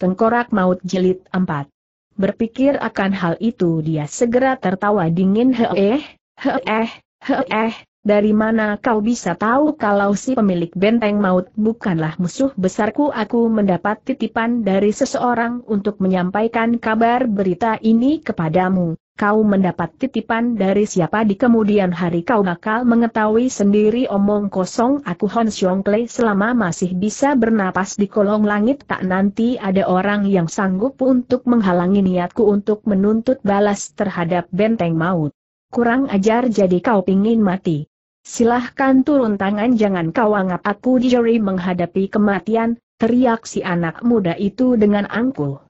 Tengkorak Maut Jelit 4. Berpikir akan hal itu dia segera tertawa dingin heeh, heeh, heeh, dari mana kau bisa tahu kalau si pemilik benteng maut bukanlah musuh besarku aku mendapat titipan dari seseorang untuk menyampaikan kabar berita ini kepadamu kau mendapat titipan dari siapa di kemudian hari kau bakal mengetahui sendiri omong kosong aku Hon Xiong Kle selama masih bisa bernapas di kolong langit tak nanti ada orang yang sanggup untuk menghalangi niatku untuk menuntut balas terhadap benteng maut. Kurang ajar jadi kau pingin mati. Silahkan turun tangan jangan kau anggap aku dijeri menghadapi kematian, teriak si anak muda itu dengan angkuh.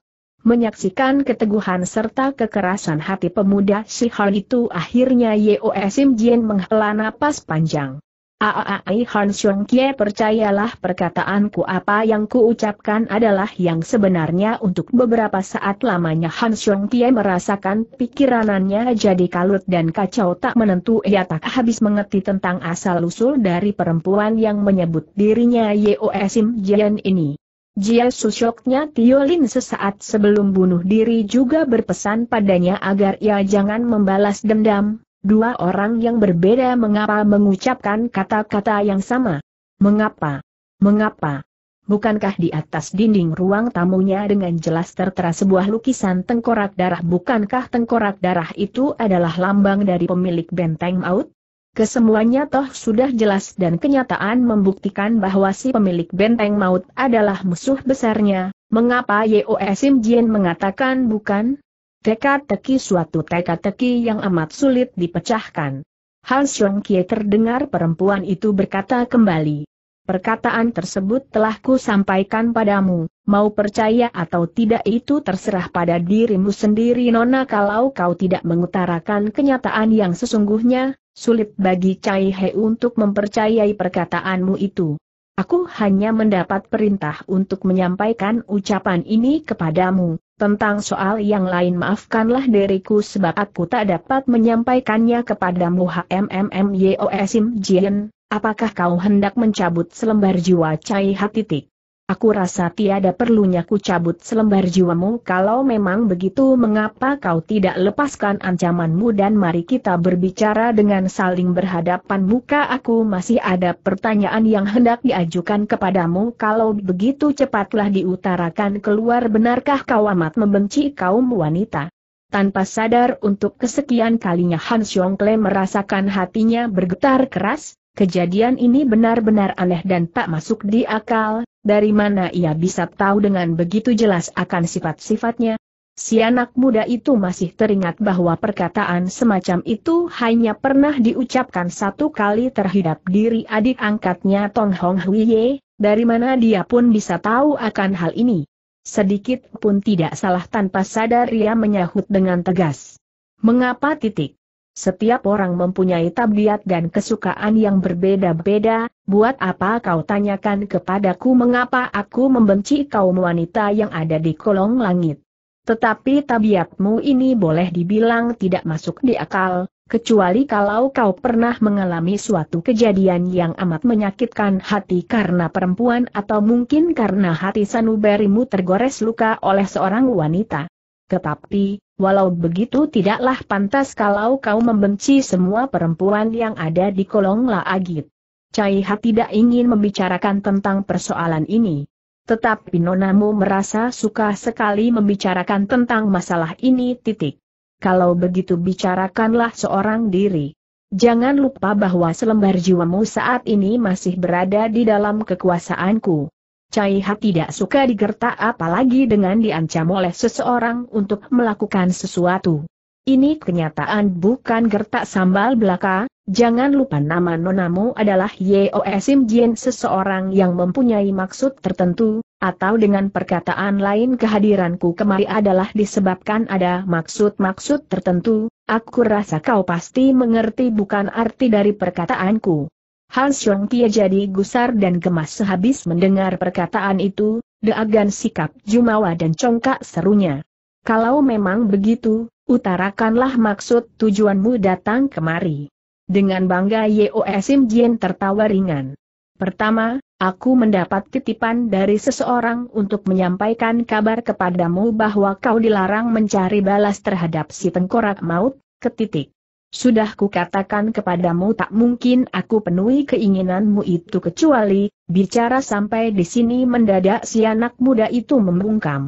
Menyaksikan keteguhan serta kekerasan hati pemuda si Han itu akhirnya Yeo Sim Jin menghela napas panjang. Aaai, Han Xiong Kie percayalah perkataanku apa yang kuucapkan adalah yang sebenarnya untuk beberapa saat lamanya Han Xiong Kie merasakan pikiranannya jadi kalut dan kacau tak menentu ia tak habis mengerti tentang asal-usul dari perempuan yang menyebut dirinya Yeo Sim Jian ini. Jia Susyoknya Tiolin sesaat sebelum bunuh diri juga berpesan padanya agar ia jangan membalas dendam, dua orang yang berbeda mengapa mengucapkan kata-kata yang sama? Mengapa? Mengapa? Bukankah di atas dinding ruang tamunya dengan jelas tertera sebuah lukisan tengkorak darah? Bukankah tengkorak darah itu adalah lambang dari pemilik benteng maut? kesemuanya toh sudah jelas dan kenyataan membuktikan bahwa si pemilik benteng maut adalah musuh besarnya, mengapa Yeo Jin mengatakan bukan? Teka-teki suatu teka-teki yang amat sulit dipecahkan. Han Xiong Kie terdengar perempuan itu berkata kembali. Perkataan tersebut telah ku sampaikan padamu, mau percaya atau tidak itu terserah pada dirimu sendiri Nona kalau kau tidak mengutarakan kenyataan yang sesungguhnya, Sulit bagi Cai He untuk mempercayai perkataanmu itu. Aku hanya mendapat perintah untuk menyampaikan ucapan ini kepadamu. Tentang soal yang lain maafkanlah diriku sebab aku tak dapat menyampaikannya kepadamu Yeo Esim Jien. Apakah kau hendak mencabut selembar jiwa Cai Hatitik? Aku rasa tiada perlunya ku cabut selembar jiwamu kalau memang begitu mengapa kau tidak lepaskan ancamanmu dan mari kita berbicara dengan saling berhadapan muka aku masih ada pertanyaan yang hendak diajukan kepadamu kalau begitu cepatlah diutarakan keluar benarkah kau amat membenci kaum wanita. Tanpa sadar untuk kesekian kalinya Han Kle merasakan hatinya bergetar keras, Kejadian ini benar-benar aneh dan tak masuk di akal, dari mana ia bisa tahu dengan begitu jelas akan sifat-sifatnya? Si anak muda itu masih teringat bahwa perkataan semacam itu hanya pernah diucapkan satu kali terhadap diri adik angkatnya Tong Hong Huiye, dari mana dia pun bisa tahu akan hal ini. Sedikit pun tidak salah tanpa sadar ia menyahut dengan tegas. Mengapa titik? Setiap orang mempunyai tabiat dan kesukaan yang berbeda-beda, buat apa kau tanyakan kepadaku mengapa aku membenci kaum wanita yang ada di kolong langit. Tetapi tabiatmu ini boleh dibilang tidak masuk di akal, kecuali kalau kau pernah mengalami suatu kejadian yang amat menyakitkan hati karena perempuan atau mungkin karena hati sanubarimu tergores luka oleh seorang wanita. Tetapi, Walau begitu tidaklah pantas kalau kau membenci semua perempuan yang ada di kolong La Cai Caiha tidak ingin membicarakan tentang persoalan ini. Tetapi nonamu merasa suka sekali membicarakan tentang masalah ini titik. Kalau begitu bicarakanlah seorang diri. Jangan lupa bahwa selembar jiwamu saat ini masih berada di dalam kekuasaanku. Cai Ha tidak suka digertak apalagi dengan diancam oleh seseorang untuk melakukan sesuatu. Ini kenyataan bukan gertak sambal belaka, jangan lupa nama nonamu adalah Yeo Sim Jin seseorang yang mempunyai maksud tertentu, atau dengan perkataan lain kehadiranku kemari adalah disebabkan ada maksud-maksud tertentu, aku rasa kau pasti mengerti bukan arti dari perkataanku. Hans Rongpia jadi gusar dan gemas sehabis mendengar perkataan itu, deagan sikap Jumawa dan congkak serunya. Kalau memang begitu, utarakanlah maksud tujuanmu datang kemari. Dengan bangga Yeo Sim Jin tertawa ringan. Pertama, aku mendapat titipan dari seseorang untuk menyampaikan kabar kepadamu bahwa kau dilarang mencari balas terhadap si tengkorak maut, ketitik. Sudah kukatakan kepadamu tak mungkin aku penuhi keinginanmu itu kecuali, bicara sampai di sini mendadak si anak muda itu membungkam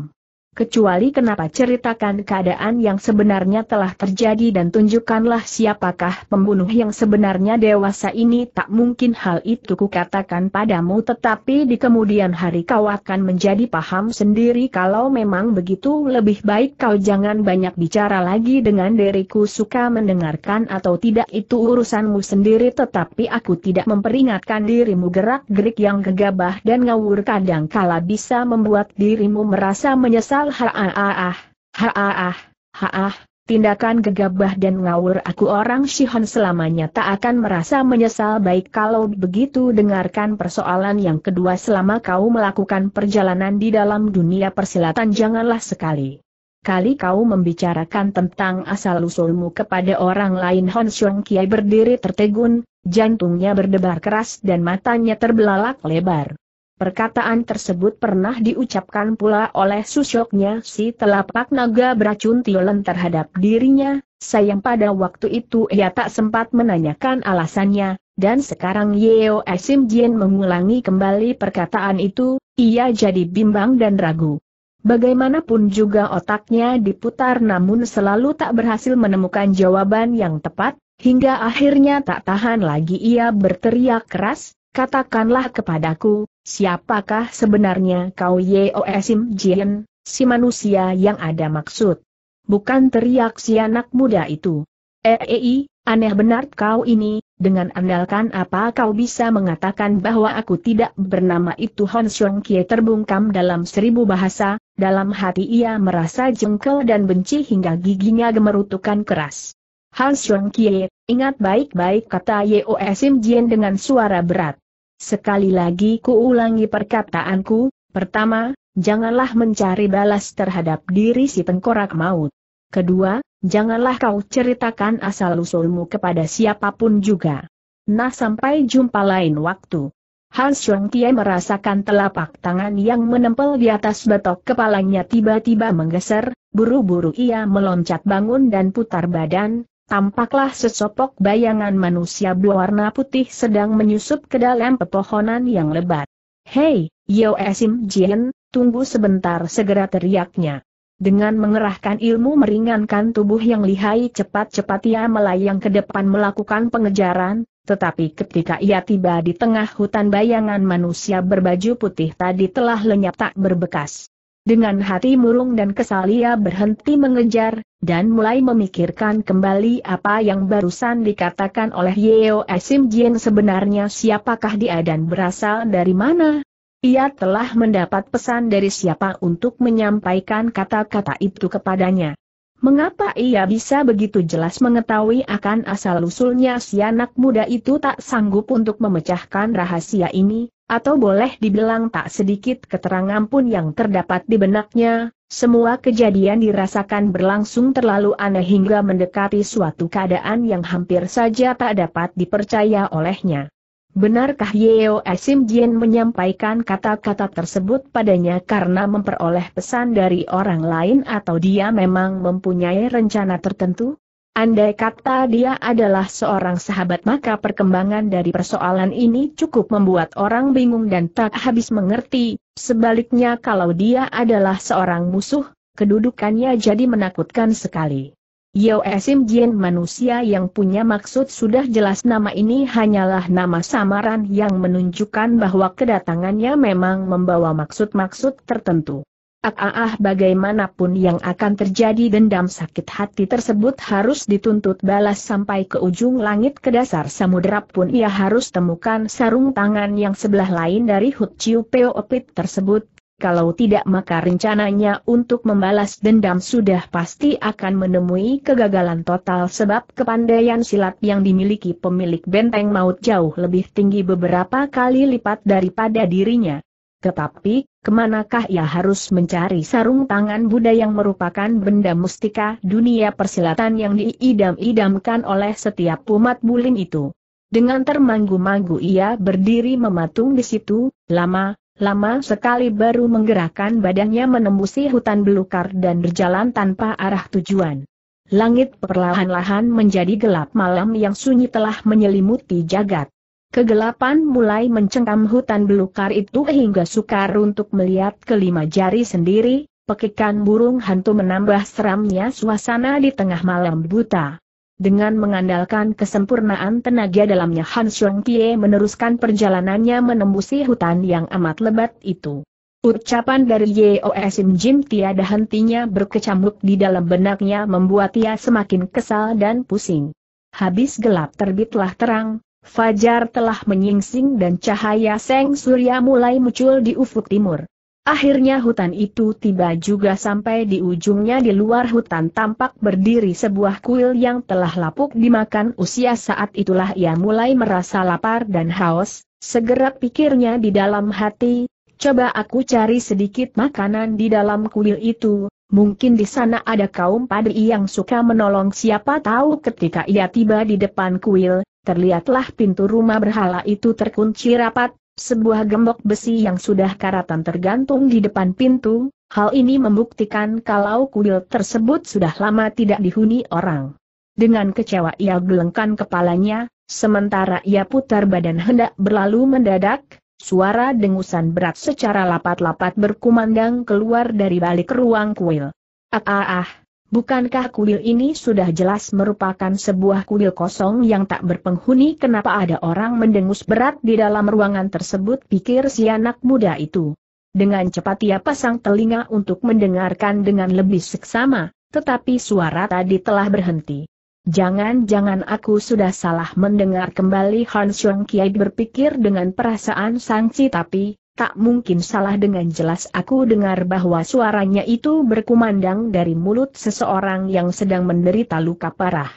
kecuali kenapa ceritakan keadaan yang sebenarnya telah terjadi dan tunjukkanlah siapakah pembunuh yang sebenarnya dewasa ini tak mungkin hal itu kukatakan padamu tetapi di kemudian hari kau akan menjadi paham sendiri kalau memang begitu lebih baik kau jangan banyak bicara lagi dengan diriku suka mendengarkan atau tidak itu urusanmu sendiri tetapi aku tidak memperingatkan dirimu gerak-gerik yang gegabah dan ngawur kadang kala bisa membuat dirimu merasa menyesal Hal ha ah, ah, ha ah, tindakan gegabah dan ngawur aku orang Shihon selamanya tak akan merasa menyesal baik kalau begitu dengarkan persoalan yang kedua selama kau melakukan perjalanan di dalam dunia persilatan janganlah sekali. Kali kau membicarakan tentang asal-usulmu kepada orang lain Hon Xiong Kiai berdiri tertegun, jantungnya berdebar keras dan matanya terbelalak lebar. Perkataan tersebut pernah diucapkan pula oleh susoknya si telapak naga beracun Tiolen terhadap dirinya, sayang pada waktu itu ia tak sempat menanyakan alasannya, dan sekarang Yeo Esim Jin mengulangi kembali perkataan itu, ia jadi bimbang dan ragu. Bagaimanapun juga otaknya diputar namun selalu tak berhasil menemukan jawaban yang tepat, hingga akhirnya tak tahan lagi ia berteriak keras, Katakanlah kepadaku, siapakah sebenarnya kau Yeo Esim Jien, si manusia yang ada maksud? Bukan teriak si anak muda itu. Ei, eh, eh, aneh benar kau ini, dengan andalkan apa kau bisa mengatakan bahwa aku tidak bernama itu Hon Xiong Kie terbungkam dalam seribu bahasa, dalam hati ia merasa jengkel dan benci hingga giginya gemerutukan keras. Hans Xiong Kie, ingat baik-baik kata Yeo Esim Jien dengan suara berat. Sekali lagi kuulangi perkataanku, pertama, janganlah mencari balas terhadap diri si tengkorak maut. Kedua, janganlah kau ceritakan asal-usulmu kepada siapapun juga. Nah sampai jumpa lain waktu. Han Xiong Tie merasakan telapak tangan yang menempel di atas batok kepalanya tiba-tiba menggeser, buru-buru ia meloncat bangun dan putar badan, tampaklah sesopok bayangan manusia berwarna putih sedang menyusup ke dalam pepohonan yang lebat. Hei, Yo Esim Jien, tunggu sebentar segera teriaknya. Dengan mengerahkan ilmu meringankan tubuh yang lihai cepat-cepat ia melayang ke depan melakukan pengejaran, tetapi ketika ia tiba di tengah hutan bayangan manusia berbaju putih tadi telah lenyap tak berbekas. Dengan hati murung dan kesal ia berhenti mengejar, dan mulai memikirkan kembali apa yang barusan dikatakan oleh Yeo Esim Jin sebenarnya siapakah dia dan berasal dari mana. Ia telah mendapat pesan dari siapa untuk menyampaikan kata-kata itu kepadanya. Mengapa ia bisa begitu jelas mengetahui akan asal-usulnya si anak muda itu tak sanggup untuk memecahkan rahasia ini, atau boleh dibilang tak sedikit keterangan pun yang terdapat di benaknya, semua kejadian dirasakan berlangsung terlalu aneh hingga mendekati suatu keadaan yang hampir saja tak dapat dipercaya olehnya. Benarkah Yeo Esim Jin menyampaikan kata-kata tersebut padanya karena memperoleh pesan dari orang lain atau dia memang mempunyai rencana tertentu? Andai kata dia adalah seorang sahabat maka perkembangan dari persoalan ini cukup membuat orang bingung dan tak habis mengerti, sebaliknya kalau dia adalah seorang musuh, kedudukannya jadi menakutkan sekali. Yo Esim Jin manusia yang punya maksud sudah jelas nama ini hanyalah nama samaran yang menunjukkan bahwa kedatangannya memang membawa maksud-maksud tertentu. Ah, ah, ah bagaimanapun yang akan terjadi dendam sakit hati tersebut harus dituntut balas sampai ke ujung langit ke dasar samudera pun ia harus temukan sarung tangan yang sebelah lain dari Hut Chiu Peo Opit tersebut, kalau tidak maka rencananya untuk membalas dendam sudah pasti akan menemui kegagalan total sebab kepandaian silat yang dimiliki pemilik benteng maut jauh lebih tinggi beberapa kali lipat daripada dirinya. Tetapi, kemanakah ia harus mencari sarung tangan Buddha yang merupakan benda mustika dunia persilatan yang diidam-idamkan oleh setiap umat bulim itu? Dengan termanggu-manggu ia berdiri mematung di situ, lama, Lama sekali baru menggerakkan badannya menembusi hutan belukar dan berjalan tanpa arah tujuan. Langit perlahan-lahan menjadi gelap malam yang sunyi telah menyelimuti jagat. Kegelapan mulai mencengkam hutan belukar itu hingga sukar untuk melihat kelima jari sendiri, pekikan burung hantu menambah seramnya suasana di tengah malam buta dengan mengandalkan kesempurnaan tenaga dalamnya Han Xiong Kie meneruskan perjalanannya menembusi hutan yang amat lebat itu. Ucapan dari Yeosim Sim Jin tiada hentinya berkecamuk di dalam benaknya membuat ia semakin kesal dan pusing. Habis gelap terbitlah terang, fajar telah menyingsing dan cahaya seng surya mulai muncul di ufuk timur. Akhirnya hutan itu tiba juga sampai di ujungnya di luar hutan tampak berdiri sebuah kuil yang telah lapuk dimakan usia saat itulah ia mulai merasa lapar dan haus, segera pikirnya di dalam hati, coba aku cari sedikit makanan di dalam kuil itu, mungkin di sana ada kaum padri yang suka menolong siapa tahu ketika ia tiba di depan kuil, terlihatlah pintu rumah berhala itu terkunci rapat, sebuah gembok besi yang sudah karatan tergantung di depan pintu, hal ini membuktikan kalau kuil tersebut sudah lama tidak dihuni orang. Dengan kecewa ia gelengkan kepalanya, sementara ia putar badan hendak berlalu mendadak, suara dengusan berat secara lapat-lapat berkumandang keluar dari balik ruang kuil. Ah ah ah, Bukankah kuil ini sudah jelas merupakan sebuah kuil kosong yang tak berpenghuni kenapa ada orang mendengus berat di dalam ruangan tersebut pikir si anak muda itu. Dengan cepat ia pasang telinga untuk mendengarkan dengan lebih seksama, tetapi suara tadi telah berhenti. Jangan-jangan aku sudah salah mendengar kembali Han Xiong Kiai berpikir dengan perasaan sangsi tapi, Tak mungkin salah dengan jelas aku dengar bahwa suaranya itu berkumandang dari mulut seseorang yang sedang menderita luka parah.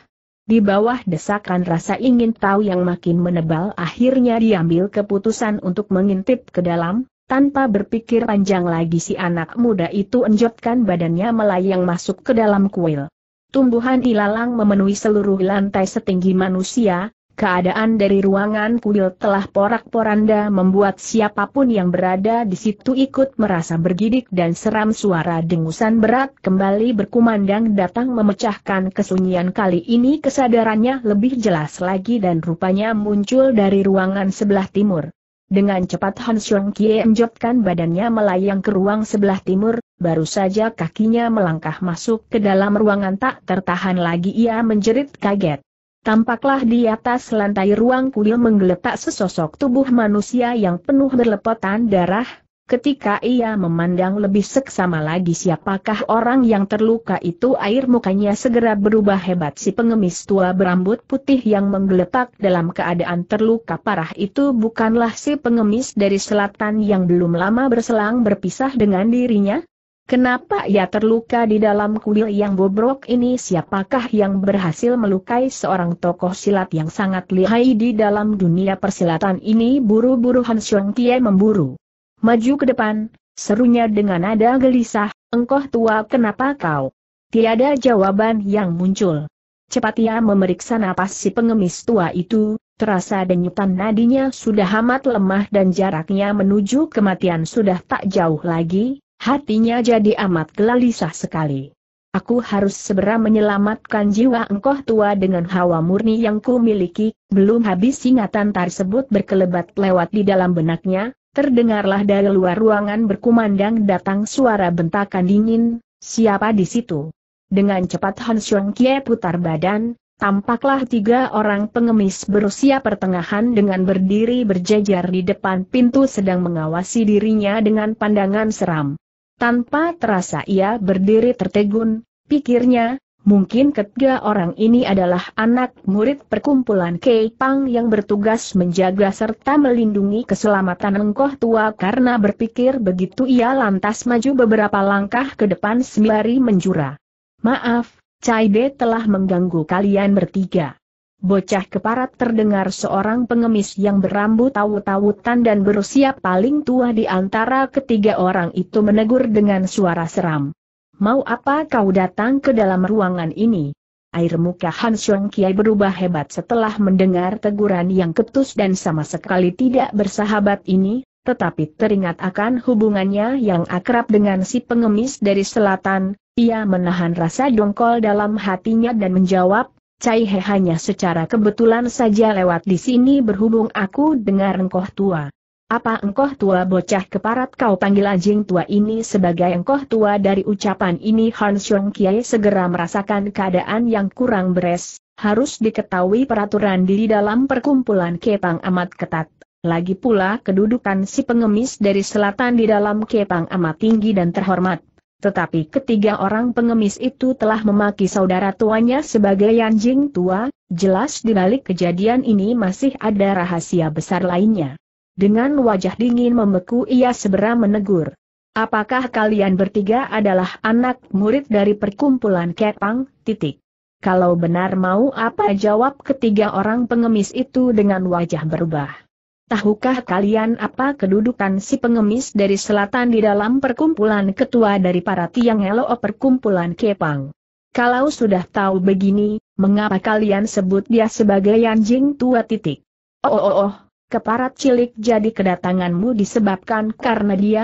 Di bawah desakan rasa ingin tahu yang makin menebal akhirnya diambil keputusan untuk mengintip ke dalam, tanpa berpikir panjang lagi si anak muda itu enjotkan badannya melayang masuk ke dalam kuil. Tumbuhan ilalang memenuhi seluruh lantai setinggi manusia, Keadaan dari ruangan kuil telah porak-poranda membuat siapapun yang berada di situ ikut merasa bergidik dan seram suara dengusan berat kembali berkumandang datang memecahkan kesunyian kali ini kesadarannya lebih jelas lagi dan rupanya muncul dari ruangan sebelah timur. Dengan cepat Han Xiong Kie menjotkan badannya melayang ke ruang sebelah timur, baru saja kakinya melangkah masuk ke dalam ruangan tak tertahan lagi ia menjerit kaget. Tampaklah di atas lantai ruang kuil menggeletak sesosok tubuh manusia yang penuh berlepotan darah, ketika ia memandang lebih seksama lagi siapakah orang yang terluka itu air mukanya segera berubah hebat si pengemis tua berambut putih yang menggeletak dalam keadaan terluka parah itu bukanlah si pengemis dari selatan yang belum lama berselang berpisah dengan dirinya, Kenapa ia terluka di dalam kuil yang bobrok ini siapakah yang berhasil melukai seorang tokoh silat yang sangat lihai di dalam dunia persilatan ini buru-buru Han Xiong Tie memburu. Maju ke depan, serunya dengan nada gelisah, engkau tua kenapa kau? Tiada jawaban yang muncul. Cepat ia memeriksa napas si pengemis tua itu, terasa denyutan nadinya sudah amat lemah dan jaraknya menuju kematian sudah tak jauh lagi, Hatinya jadi amat gelisah sekali. Aku harus segera menyelamatkan jiwa engkau tua dengan hawa murni yang ku miliki, belum habis ingatan tersebut berkelebat lewat di dalam benaknya, terdengarlah dari luar ruangan berkumandang datang suara bentakan dingin, siapa di situ? Dengan cepat Han Xiong Kie putar badan, Tampaklah tiga orang pengemis berusia pertengahan dengan berdiri berjejer di depan pintu sedang mengawasi dirinya dengan pandangan seram. Tanpa terasa ia berdiri tertegun, pikirnya, mungkin ketiga orang ini adalah anak murid perkumpulan Keipang yang bertugas menjaga serta melindungi keselamatan engkoh tua karena berpikir begitu ia lantas maju beberapa langkah ke depan sembari menjura. Maaf, Cai De telah mengganggu kalian bertiga. Bocah keparat terdengar seorang pengemis yang berambut tahu-tawutan dan berusia paling tua di antara ketiga orang itu menegur dengan suara seram. Mau apa kau datang ke dalam ruangan ini? Air muka Han Xiong Kiai berubah hebat setelah mendengar teguran yang ketus dan sama sekali tidak bersahabat ini, tetapi teringat akan hubungannya yang akrab dengan si pengemis dari selatan, ia menahan rasa dongkol dalam hatinya dan menjawab, Cai He hanya secara kebetulan saja lewat di sini berhubung aku dengar engkoh tua. Apa engkoh tua bocah keparat kau panggil anjing tua ini sebagai engkoh tua dari ucapan ini Han Xiong Kiai segera merasakan keadaan yang kurang beres, harus diketahui peraturan di dalam perkumpulan Kepang amat ketat. Lagi pula kedudukan si pengemis dari selatan di dalam Kepang amat tinggi dan terhormat. Tetapi ketiga orang pengemis itu telah memaki saudara tuanya sebagai anjing tua, jelas di balik kejadian ini masih ada rahasia besar lainnya. Dengan wajah dingin membeku ia segera menegur. Apakah kalian bertiga adalah anak murid dari perkumpulan Kepang, titik? Kalau benar mau apa jawab ketiga orang pengemis itu dengan wajah berubah. Tahukah kalian apa kedudukan si pengemis dari selatan di dalam perkumpulan ketua dari para tiang elo perkumpulan Kepang? Kalau sudah tahu begini, mengapa kalian sebut dia sebagai anjing tua titik? Oh oh oh, oh keparat cilik jadi kedatanganmu disebabkan karena dia,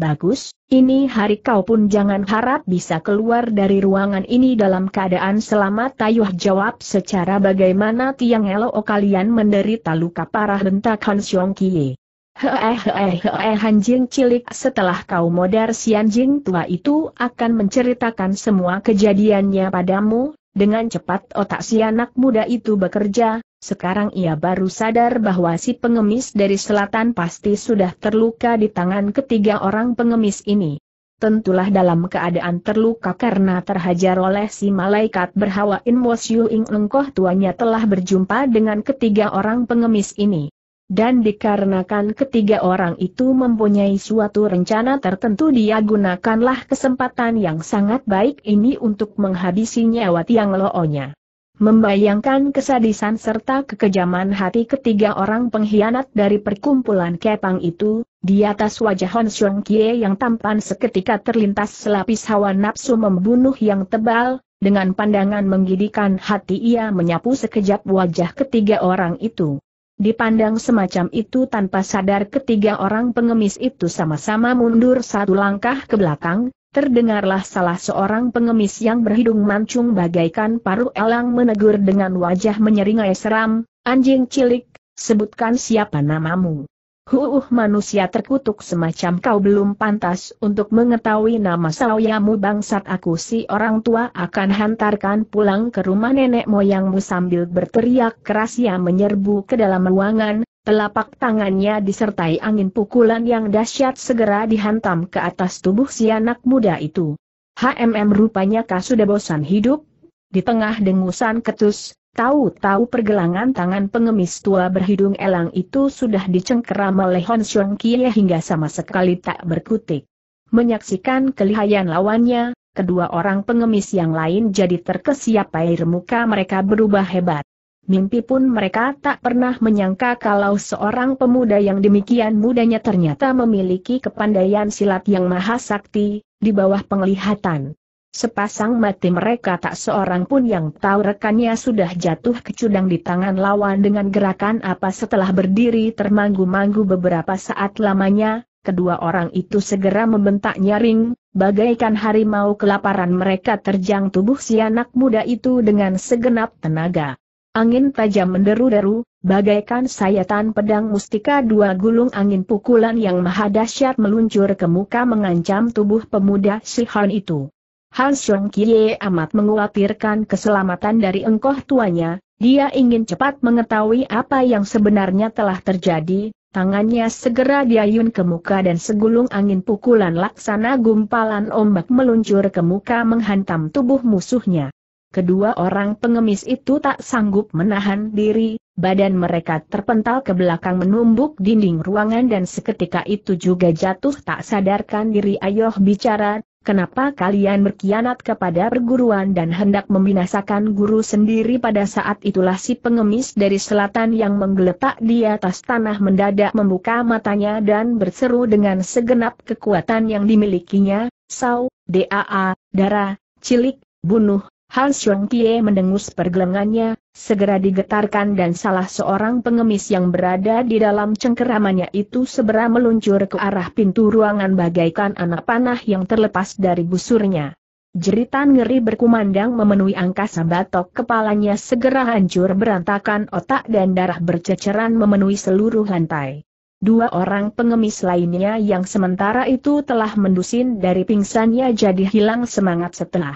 Bagus, ini hari kau pun jangan harap bisa keluar dari ruangan ini dalam keadaan selamat Tayuh jawab secara bagaimana tiang elo kalian menderita luka parah bentak Han Xiong Kie. Hee eh, eh, eh, anjing cilik setelah kau modar si anjing tua itu akan menceritakan semua kejadiannya padamu, dengan cepat otak si anak muda itu bekerja, sekarang ia baru sadar bahwa si pengemis dari selatan pasti sudah terluka di tangan ketiga orang pengemis ini. Tentulah dalam keadaan terluka karena terhajar oleh si malaikat berhawa In Wosyu Ing Engkoh tuanya telah berjumpa dengan ketiga orang pengemis ini dan dikarenakan ketiga orang itu mempunyai suatu rencana tertentu dia gunakanlah kesempatan yang sangat baik ini untuk menghabisi nyawa Tiang Loonya. Membayangkan kesadisan serta kekejaman hati ketiga orang pengkhianat dari perkumpulan Kepang itu, di atas wajah Hon Xiong Kie yang tampan seketika terlintas selapis hawa nafsu membunuh yang tebal, dengan pandangan menggidikan hati ia menyapu sekejap wajah ketiga orang itu. Dipandang semacam itu tanpa sadar ketiga orang pengemis itu sama-sama mundur satu langkah ke belakang, Terdengarlah salah seorang pengemis yang berhidung mancung bagaikan paru elang menegur dengan wajah menyeringai seram, anjing cilik, sebutkan siapa namamu. Huuh manusia terkutuk semacam kau belum pantas untuk mengetahui nama sawyamu bangsat aku si orang tua akan hantarkan pulang ke rumah nenek moyangmu sambil berteriak keras ia menyerbu ke dalam ruangan, Telapak tangannya disertai angin pukulan yang dahsyat segera dihantam ke atas tubuh si anak muda itu. HMM rupanya sudah bosan hidup. Di tengah dengusan ketus, tahu-tahu pergelangan tangan pengemis tua berhidung elang itu sudah dicengkeram oleh Hon Xiong Kie hingga sama sekali tak berkutik. Menyaksikan kelihayan lawannya, kedua orang pengemis yang lain jadi terkesiap air muka mereka berubah hebat mimpi pun mereka tak pernah menyangka kalau seorang pemuda yang demikian mudanya ternyata memiliki kepandaian silat yang maha sakti, di bawah penglihatan. Sepasang mati mereka tak seorang pun yang tahu rekannya sudah jatuh kecudang di tangan lawan dengan gerakan apa setelah berdiri termanggu-manggu beberapa saat lamanya, kedua orang itu segera membentak nyaring, Bagaikan harimau kelaparan mereka terjang tubuh si anak muda itu dengan segenap tenaga. Angin tajam menderu-deru, bagaikan sayatan pedang mustika dua gulung angin pukulan yang maha dahsyat meluncur ke muka mengancam tubuh pemuda Sihan itu. Han Song Kie amat menguatirkan keselamatan dari engkoh tuanya, dia ingin cepat mengetahui apa yang sebenarnya telah terjadi, tangannya segera diayun ke muka dan segulung angin pukulan laksana gumpalan ombak meluncur ke muka menghantam tubuh musuhnya. Kedua orang pengemis itu tak sanggup menahan diri, badan mereka terpental ke belakang menumbuk dinding ruangan dan seketika itu juga jatuh tak sadarkan diri ayoh bicara, kenapa kalian berkhianat kepada perguruan dan hendak membinasakan guru sendiri pada saat itulah si pengemis dari selatan yang menggeletak di atas tanah mendadak membuka matanya dan berseru dengan segenap kekuatan yang dimilikinya, Sau, DAA, darah, cilik, bunuh, Han Xiong Kie mendengus pergelangannya, segera digetarkan dan salah seorang pengemis yang berada di dalam cengkeramannya itu segera meluncur ke arah pintu ruangan bagaikan anak panah yang terlepas dari busurnya. Jeritan ngeri berkumandang memenuhi angkasa batok kepalanya segera hancur berantakan otak dan darah berceceran memenuhi seluruh lantai. Dua orang pengemis lainnya yang sementara itu telah mendusin dari pingsannya jadi hilang semangat setelah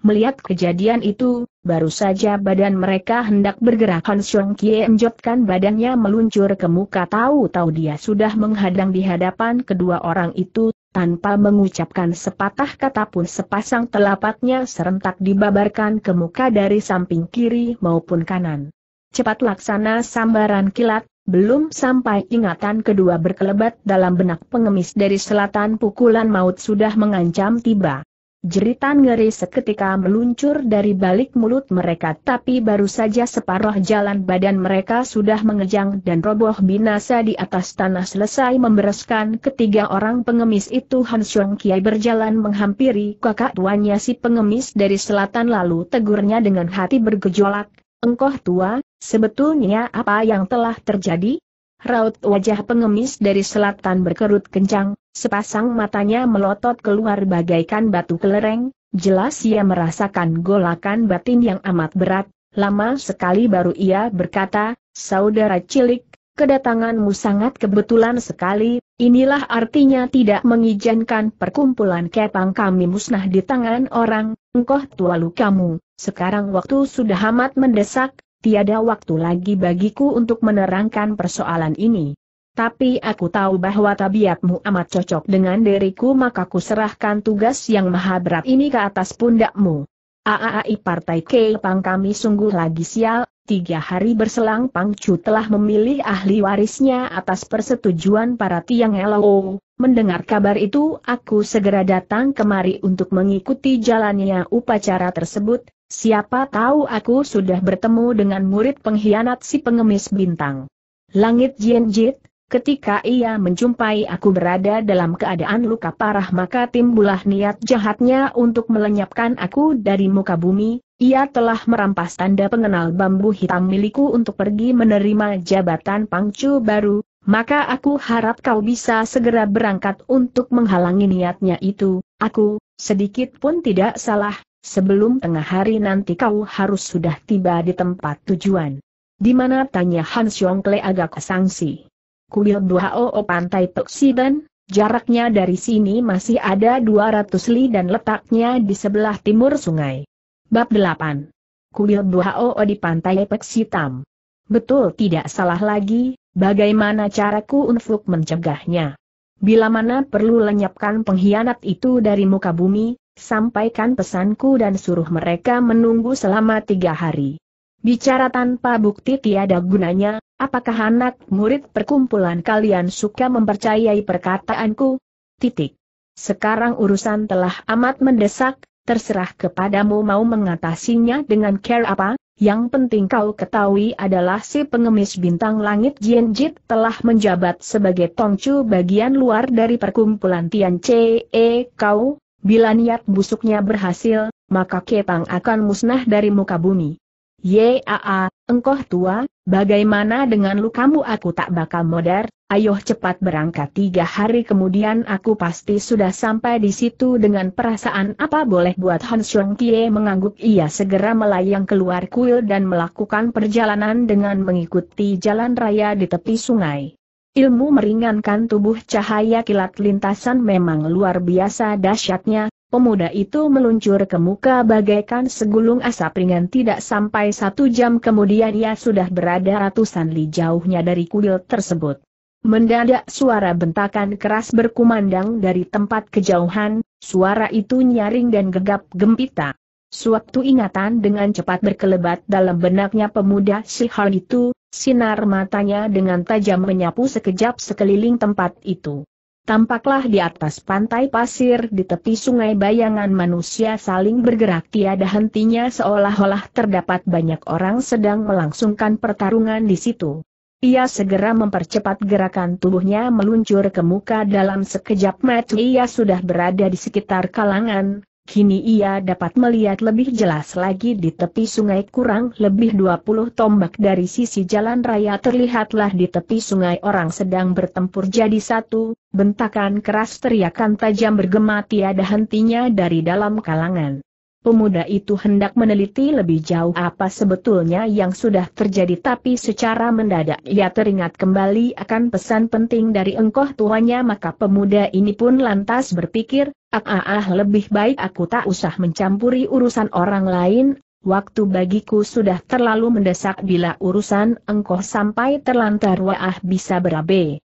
Melihat kejadian itu, baru saja badan mereka hendak bergerak Han Xiong Kie menjotkan badannya meluncur ke muka tahu-tahu dia sudah menghadang di hadapan kedua orang itu, tanpa mengucapkan sepatah kata pun sepasang telapaknya serentak dibabarkan ke muka dari samping kiri maupun kanan. Cepat laksana sambaran kilat, belum sampai ingatan kedua berkelebat dalam benak pengemis dari selatan pukulan maut sudah mengancam tiba. Jeritan ngeri seketika meluncur dari balik mulut mereka tapi baru saja separuh jalan badan mereka sudah mengejang dan roboh binasa di atas tanah selesai membereskan ketiga orang pengemis itu Han Kiai berjalan menghampiri kakak tuanya si pengemis dari selatan lalu tegurnya dengan hati bergejolak, engkau tua, sebetulnya apa yang telah terjadi? Raut wajah pengemis dari selatan berkerut kencang, sepasang matanya melotot keluar bagaikan batu kelereng, jelas ia merasakan golakan batin yang amat berat, lama sekali baru ia berkata, saudara cilik, kedatanganmu sangat kebetulan sekali, inilah artinya tidak mengizinkan perkumpulan kepang kami musnah di tangan orang, engkau tua kamu. sekarang waktu sudah amat mendesak, tiada waktu lagi bagiku untuk menerangkan persoalan ini. Tapi aku tahu bahwa tabiatmu amat cocok dengan diriku maka ku serahkan tugas yang maha berat ini ke atas pundakmu. AAI Partai Kepang kami sungguh lagi sial, tiga hari berselang Pang Pangcu telah memilih ahli warisnya atas persetujuan para tiang LO. Mendengar kabar itu aku segera datang kemari untuk mengikuti jalannya upacara tersebut, Siapa tahu aku sudah bertemu dengan murid pengkhianat si pengemis bintang. Langit Jianjit, ketika ia menjumpai aku berada dalam keadaan luka parah maka timbulah niat jahatnya untuk melenyapkan aku dari muka bumi, ia telah merampas tanda pengenal bambu hitam milikku untuk pergi menerima jabatan pangcu baru, maka aku harap kau bisa segera berangkat untuk menghalangi niatnya itu, aku, sedikit pun tidak salah, Sebelum tengah hari nanti kau harus sudah tiba di tempat tujuan. Di mana tanya Han Xiong Kle agak sangsi. Kuil Dua Oo Pantai Toksiban, jaraknya dari sini masih ada 200 li dan letaknya di sebelah timur sungai. Bab 8. Kuil Dua Oo di Pantai Peksitam. Betul tidak salah lagi, bagaimana caraku untuk mencegahnya. Bila mana perlu lenyapkan pengkhianat itu dari muka bumi, sampaikan pesanku dan suruh mereka menunggu selama tiga hari. Bicara tanpa bukti tiada gunanya, apakah anak murid perkumpulan kalian suka mempercayai perkataanku? Titik. Sekarang urusan telah amat mendesak, terserah kepadamu mau mengatasinya dengan care apa, yang penting kau ketahui adalah si pengemis bintang langit Jianjit telah menjabat sebagai tongcu bagian luar dari perkumpulan Tian Chee kau, Bila niat busuknya berhasil, maka Kepang akan musnah dari muka bumi. Yaa, engkau tua, bagaimana dengan lukamu aku tak bakal modar, ayo cepat berangkat tiga hari kemudian aku pasti sudah sampai di situ dengan perasaan apa boleh buat Han Xiong Kie mengangguk ia segera melayang keluar kuil dan melakukan perjalanan dengan mengikuti jalan raya di tepi sungai. Ilmu meringankan tubuh cahaya kilat lintasan memang luar biasa dahsyatnya, pemuda itu meluncur ke muka bagaikan segulung asap ringan tidak sampai satu jam kemudian ia sudah berada ratusan li jauhnya dari kuil tersebut. Mendadak suara bentakan keras berkumandang dari tempat kejauhan, suara itu nyaring dan gegap gempita. Suatu ingatan dengan cepat berkelebat dalam benaknya pemuda si sihal itu, Sinar matanya dengan tajam menyapu sekejap sekeliling tempat itu. Tampaklah di atas pantai pasir di tepi sungai bayangan manusia saling bergerak tiada hentinya seolah-olah terdapat banyak orang sedang melangsungkan pertarungan di situ. Ia segera mempercepat gerakan tubuhnya meluncur ke muka dalam sekejap mata ia sudah berada di sekitar kalangan, Kini ia dapat melihat lebih jelas lagi di tepi sungai kurang lebih 20 tombak dari sisi jalan raya terlihatlah di tepi sungai orang sedang bertempur jadi satu, bentakan keras teriakan tajam bergema tiada hentinya dari dalam kalangan. Pemuda itu hendak meneliti lebih jauh apa sebetulnya yang sudah terjadi tapi secara mendadak ia teringat kembali akan pesan penting dari engkoh tuanya maka pemuda ini pun lantas berpikir, ah ah ah lebih baik aku tak usah mencampuri urusan orang lain, Waktu bagiku sudah terlalu mendesak bila urusan engkau sampai terlantar waah ah, bisa berabe.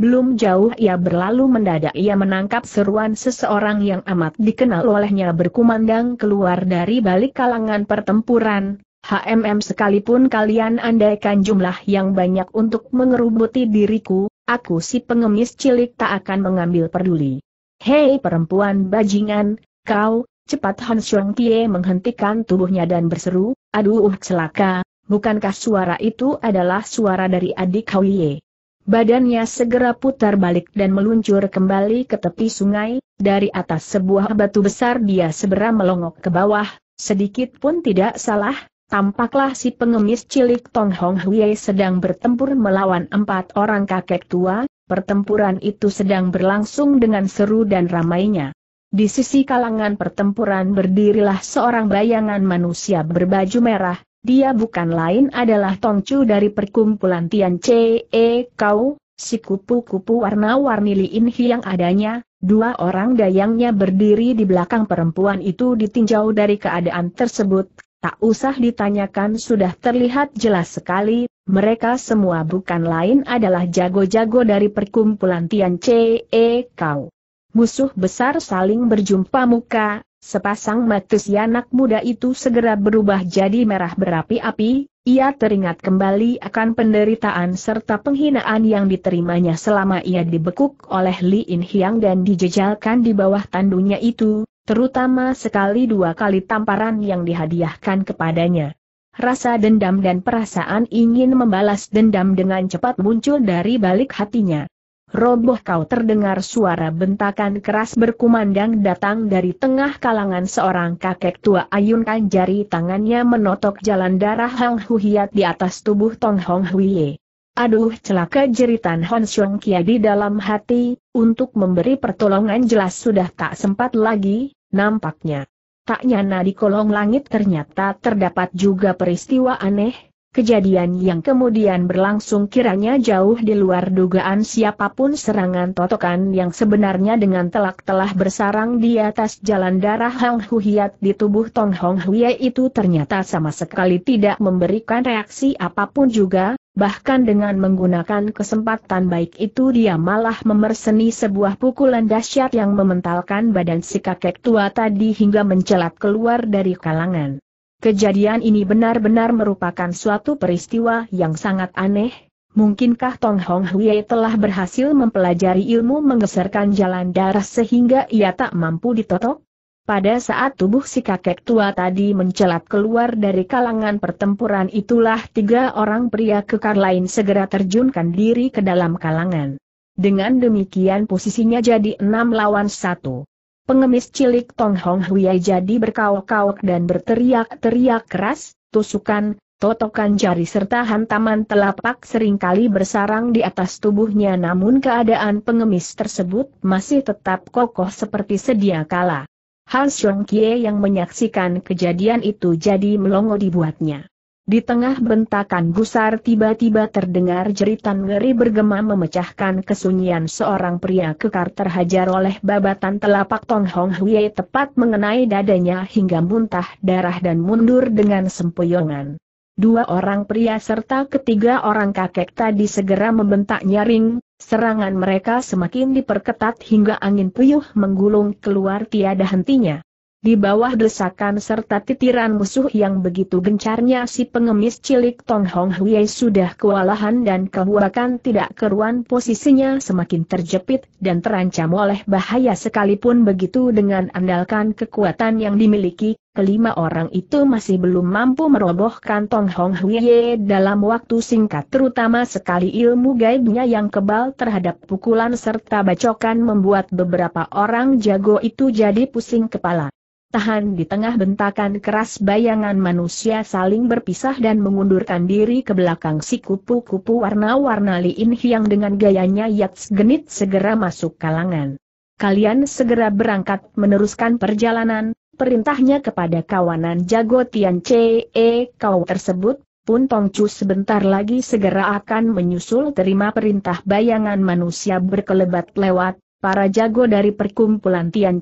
Belum jauh ia berlalu mendadak ia menangkap seruan seseorang yang amat dikenal olehnya berkumandang keluar dari balik kalangan pertempuran. HMM sekalipun kalian andaikan jumlah yang banyak untuk mengerubuti diriku, aku si pengemis cilik tak akan mengambil peduli. Hei perempuan bajingan, kau, cepat Han Xiong Tie menghentikan tubuhnya dan berseru, aduh celaka, bukankah suara itu adalah suara dari adik Ye? Badannya segera putar balik dan meluncur kembali ke tepi sungai, dari atas sebuah batu besar dia segera melongok ke bawah, sedikit pun tidak salah, tampaklah si pengemis cilik Tong Hong Hui sedang bertempur melawan empat orang kakek tua, pertempuran itu sedang berlangsung dengan seru dan ramainya. Di sisi kalangan pertempuran berdirilah seorang bayangan manusia berbaju merah, dia bukan lain adalah Tongcu dari perkumpulan Tian Ce e, Kau, si kupu-kupu warna-warni Li Hi yang adanya, dua orang dayangnya berdiri di belakang perempuan itu ditinjau dari keadaan tersebut, tak usah ditanyakan sudah terlihat jelas sekali, mereka semua bukan lain adalah jago-jago dari perkumpulan Tian Ce e, Kau. Musuh besar saling berjumpa muka, Sepasang mata si anak muda itu segera berubah jadi merah berapi-api, ia teringat kembali akan penderitaan serta penghinaan yang diterimanya selama ia dibekuk oleh Li In Hiang dan dijejalkan di bawah tandunya itu, terutama sekali dua kali tamparan yang dihadiahkan kepadanya. Rasa dendam dan perasaan ingin membalas dendam dengan cepat muncul dari balik hatinya roboh kau terdengar suara bentakan keras berkumandang datang dari tengah kalangan seorang kakek tua ayunkan jari tangannya menotok jalan darah Hang Huhiat di atas tubuh Tong Hong Huiye. Aduh celaka jeritan Hon Xiong Kia di dalam hati, untuk memberi pertolongan jelas sudah tak sempat lagi, nampaknya. Tak nyana di kolong langit ternyata terdapat juga peristiwa aneh, Kejadian yang kemudian berlangsung kiranya jauh di luar dugaan siapapun serangan totokan yang sebenarnya dengan telak telah bersarang di atas jalan darah Hang Hiat di tubuh Tong Hong Hui itu ternyata sama sekali tidak memberikan reaksi apapun juga, bahkan dengan menggunakan kesempatan baik itu dia malah memerseni sebuah pukulan dahsyat yang mementalkan badan si kakek tua tadi hingga mencelat keluar dari kalangan. Kejadian ini benar-benar merupakan suatu peristiwa yang sangat aneh, Mungkinkah Tong Hong Hui telah berhasil mempelajari ilmu menggeserkan jalan darah sehingga ia tak mampu ditotok? Pada saat tubuh si kakek tua tadi mencelat keluar dari kalangan pertempuran itulah tiga orang pria kekar lain segera terjunkan diri ke dalam kalangan. Dengan demikian posisinya jadi enam lawan satu. Pengemis cilik Tong Hong Huiai jadi berkaok-kaok dan berteriak-teriak keras, tusukan, totokan jari serta hantaman telapak seringkali bersarang di atas tubuhnya namun keadaan pengemis tersebut masih tetap kokoh seperti sedia kala. Hal Xiong Kie yang menyaksikan kejadian itu jadi melongo dibuatnya. Di tengah bentakan gusar tiba-tiba terdengar jeritan ngeri bergema memecahkan kesunyian seorang pria kekar terhajar oleh babatan telapak Tong Hong Hui tepat mengenai dadanya hingga muntah darah dan mundur dengan sempoyongan. Dua orang pria serta ketiga orang kakek tadi segera membentak nyaring, serangan mereka semakin diperketat hingga angin puyuh menggulung keluar tiada hentinya. Di bawah desakan serta titiran musuh yang begitu gencarnya si pengemis cilik Tong Hong Hui sudah kewalahan dan kehuakan tidak keruan posisinya semakin terjepit dan terancam oleh bahaya sekalipun begitu dengan andalkan kekuatan yang dimiliki, kelima orang itu masih belum mampu merobohkan Tong Hong Hui dalam waktu singkat terutama sekali ilmu gaibnya yang kebal terhadap pukulan serta bacokan membuat beberapa orang jago itu jadi pusing kepala tahan di tengah bentakan keras bayangan manusia saling berpisah dan mengundurkan diri ke belakang si kupu-kupu warna-warna Lin Hiang dengan gayanya Yats Genit segera masuk kalangan. Kalian segera berangkat meneruskan perjalanan, perintahnya kepada kawanan jago Tian Che e, kau tersebut, pun Tong Chu sebentar lagi segera akan menyusul terima perintah bayangan manusia berkelebat lewat, Para jago dari perkumpulan Tian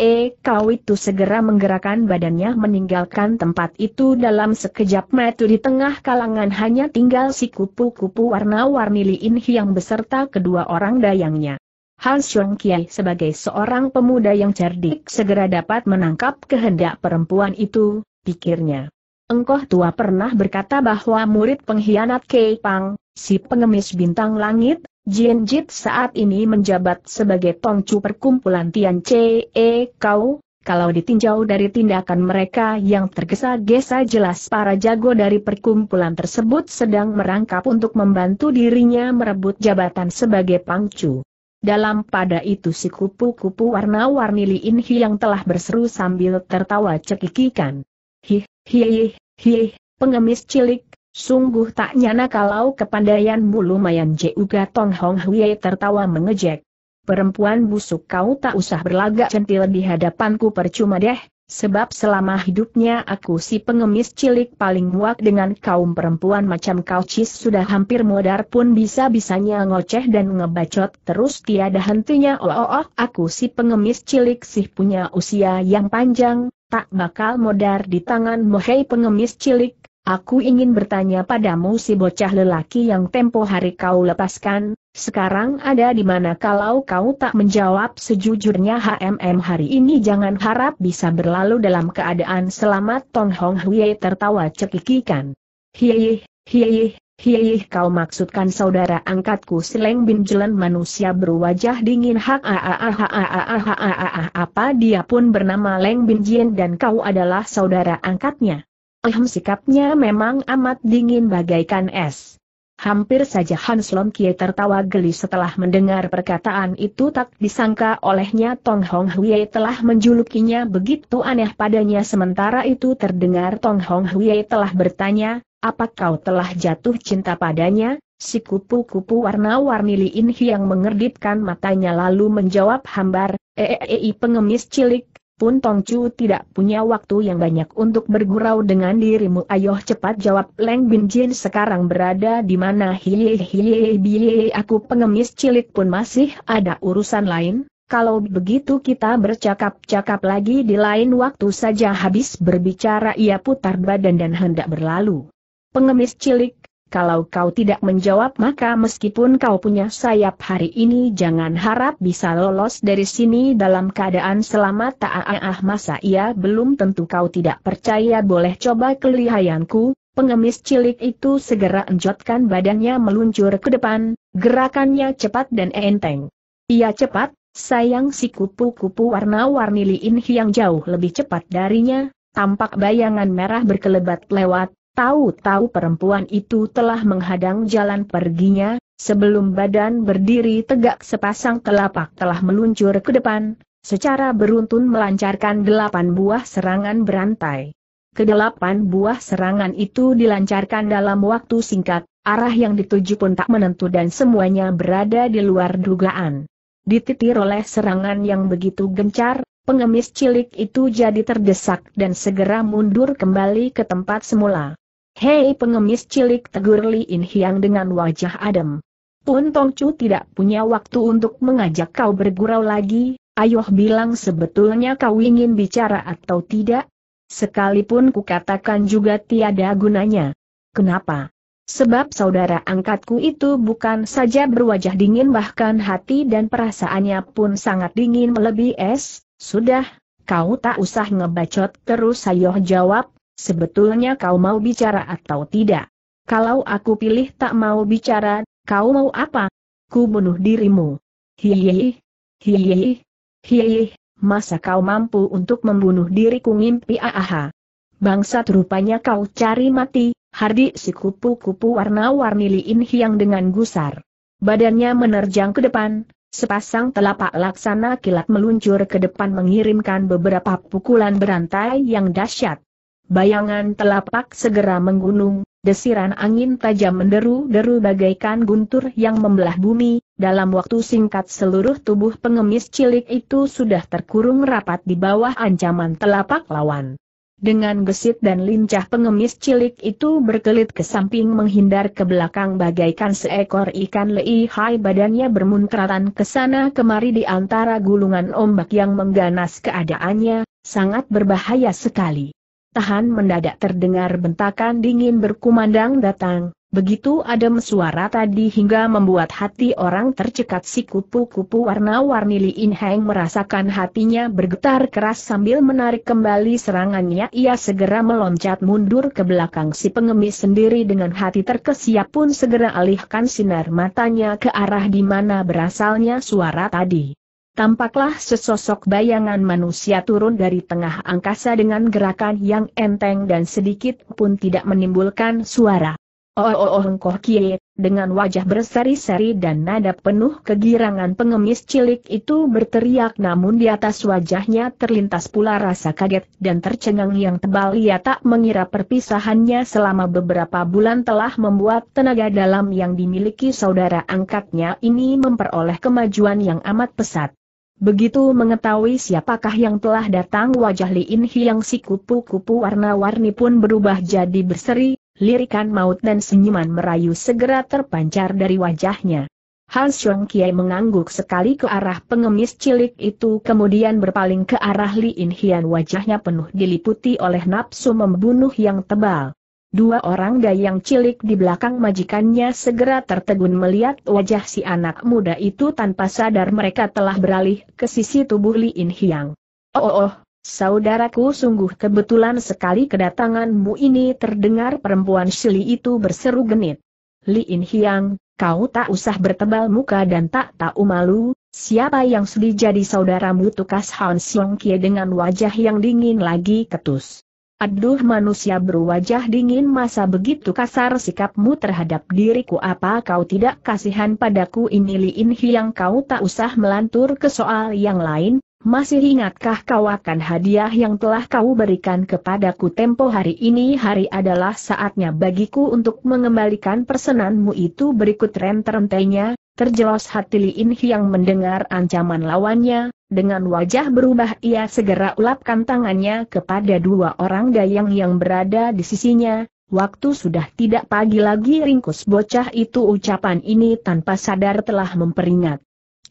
E Kau itu segera menggerakkan badannya meninggalkan tempat itu dalam sekejap mata di tengah kalangan hanya tinggal si kupu-kupu warna-warni Li In Hiang beserta kedua orang dayangnya. Han Xiong Kiai sebagai seorang pemuda yang cerdik segera dapat menangkap kehendak perempuan itu, pikirnya. Engkau tua pernah berkata bahwa murid pengkhianat Kei Pang, si pengemis bintang langit, Jin Jit saat ini menjabat sebagai tongcu perkumpulan Tian Che e Kau, kalau ditinjau dari tindakan mereka yang tergesa-gesa jelas para jago dari perkumpulan tersebut sedang merangkap untuk membantu dirinya merebut jabatan sebagai pangcu. Dalam pada itu si kupu-kupu warna-warni Li Hi yang telah berseru sambil tertawa cekikikan. Hih, hih, hih, pengemis cilik, Sungguh tak nyana kalau kepandaian bulu mayan juga Tong Hong Hui tertawa mengejek. Perempuan busuk kau tak usah berlagak centil di hadapanku percuma deh, sebab selama hidupnya aku si pengemis cilik paling muak dengan kaum perempuan macam kau cis sudah hampir modar pun bisa-bisanya ngoceh dan ngebacot terus tiada hentinya oh, oh, oh aku si pengemis cilik sih punya usia yang panjang, tak bakal modar di tangan mohei pengemis cilik Aku ingin bertanya padamu si bocah lelaki yang tempo hari kau lepaskan, sekarang ada di mana kalau kau tak menjawab sejujurnya HMM hari ini jangan harap bisa berlalu dalam keadaan selamat Tong Hong tertawa cekikikan. Hieh, hieh, hieh kau maksudkan saudara angkatku Seleng bin Jelen manusia berwajah dingin hak apa dia pun bernama Leng bin Jien dan kau adalah saudara angkatnya. Ehm sikapnya memang amat dingin bagaikan es. Hampir saja Hans kie tertawa geli setelah mendengar perkataan itu tak disangka olehnya Tong Hong Hwee telah menjulukinya begitu aneh padanya sementara itu terdengar Tong Hong Hwee telah bertanya, apa kau telah jatuh cinta padanya? Si kupu-kupu warna-warni Liin Hiang mengerdipkan matanya lalu menjawab hambar, eh -e -e pengemis cilik, pun Tongcu tidak punya waktu yang banyak untuk bergurau dengan dirimu. Ayo cepat jawab Leng Bin Jin sekarang berada di mana hiye hiye biye aku pengemis cilik pun masih ada urusan lain. Kalau begitu kita bercakap-cakap lagi di lain waktu saja habis berbicara ia putar badan dan hendak berlalu. Pengemis cilik, kalau kau tidak menjawab maka meskipun kau punya sayap hari ini jangan harap bisa lolos dari sini dalam keadaan selamat ta'ah masa ia belum tentu kau tidak percaya boleh coba kelihayanku, pengemis cilik itu segera enjotkan badannya meluncur ke depan, gerakannya cepat dan enteng. Ia cepat, sayang si kupu-kupu warna-warni liin yang jauh lebih cepat darinya, tampak bayangan merah berkelebat lewat, Tahu-tahu perempuan itu telah menghadang jalan perginya, sebelum badan berdiri tegak sepasang telapak telah meluncur ke depan, secara beruntun melancarkan delapan buah serangan berantai. Kedelapan buah serangan itu dilancarkan dalam waktu singkat, arah yang dituju pun tak menentu dan semuanya berada di luar dugaan. Dititir oleh serangan yang begitu gencar, pengemis cilik itu jadi terdesak dan segera mundur kembali ke tempat semula. Hei pengemis cilik tegur Li In Hiang dengan wajah adem. Pun Tong Chu tidak punya waktu untuk mengajak kau bergurau lagi, ayoh bilang sebetulnya kau ingin bicara atau tidak? Sekalipun kukatakan juga tiada gunanya. Kenapa? Sebab saudara angkatku itu bukan saja berwajah dingin bahkan hati dan perasaannya pun sangat dingin melebihi es, sudah, kau tak usah ngebacot terus ayoh jawab, Sebetulnya kau mau bicara atau tidak? Kalau aku pilih tak mau bicara, kau mau apa? Ku bunuh dirimu. Hihihi. Hihihi. Hihihi. Masa kau mampu untuk membunuh diriku ngimpi aaha? Ah, ah, Bangsa rupanya kau cari mati, Hardi si kupu-kupu warna-warni Liin Hiang dengan gusar. Badannya menerjang ke depan, sepasang telapak laksana kilat meluncur ke depan mengirimkan beberapa pukulan berantai yang dahsyat. Bayangan telapak segera menggunung, desiran angin tajam menderu-deru bagaikan guntur yang membelah bumi, dalam waktu singkat seluruh tubuh pengemis cilik itu sudah terkurung rapat di bawah ancaman telapak lawan. Dengan gesit dan lincah pengemis cilik itu berkelit ke samping menghindar ke belakang bagaikan seekor ikan leihai badannya bermunkratan ke sana kemari di antara gulungan ombak yang mengganas keadaannya, sangat berbahaya sekali tahan mendadak terdengar bentakan dingin berkumandang datang, begitu adem suara tadi hingga membuat hati orang tercekat si kupu-kupu warna-warni Li Heng merasakan hatinya bergetar keras sambil menarik kembali serangannya ia segera meloncat mundur ke belakang si pengemis sendiri dengan hati terkesiap pun segera alihkan sinar matanya ke arah di mana berasalnya suara tadi. Tampaklah sesosok bayangan manusia turun dari tengah angkasa dengan gerakan yang enteng dan sedikit pun tidak menimbulkan suara. Oh oh oh engkau Kie, dengan wajah berseri-seri dan nada penuh kegirangan pengemis cilik itu berteriak namun di atas wajahnya terlintas pula rasa kaget dan tercengang yang tebal ia tak mengira perpisahannya selama beberapa bulan telah membuat tenaga dalam yang dimiliki saudara angkatnya ini memperoleh kemajuan yang amat pesat. Begitu mengetahui siapakah yang telah datang wajah Li In Hiang si kupu-kupu warna-warni pun berubah jadi berseri, lirikan maut dan senyuman merayu segera terpancar dari wajahnya. Han Xiong Kiai mengangguk sekali ke arah pengemis cilik itu kemudian berpaling ke arah Li Hian wajahnya penuh diliputi oleh nafsu membunuh yang tebal. Dua orang dayang cilik di belakang majikannya segera tertegun melihat wajah si anak muda itu tanpa sadar mereka telah beralih ke sisi tubuh Li In Hiang. Oh oh, oh saudaraku sungguh kebetulan sekali kedatanganmu ini terdengar perempuan Shili itu berseru genit. Li In Hiang, kau tak usah bertebal muka dan tak tahu malu, siapa yang sudi jadi saudaramu tukas Han Xiong Kie dengan wajah yang dingin lagi ketus. Aduh manusia berwajah dingin masa begitu kasar sikapmu terhadap diriku apa kau tidak kasihan padaku ini Li Inhi yang kau tak usah melantur ke soal yang lain, masih ingatkah kau akan hadiah yang telah kau berikan kepadaku tempo hari ini hari adalah saatnya bagiku untuk mengembalikan persenanmu itu berikut rentrentenya. Terjelos hati Li In yang mendengar ancaman lawannya, dengan wajah berubah ia segera ulapkan tangannya kepada dua orang dayang yang berada di sisinya, waktu sudah tidak pagi lagi ringkus bocah itu ucapan ini tanpa sadar telah memperingat.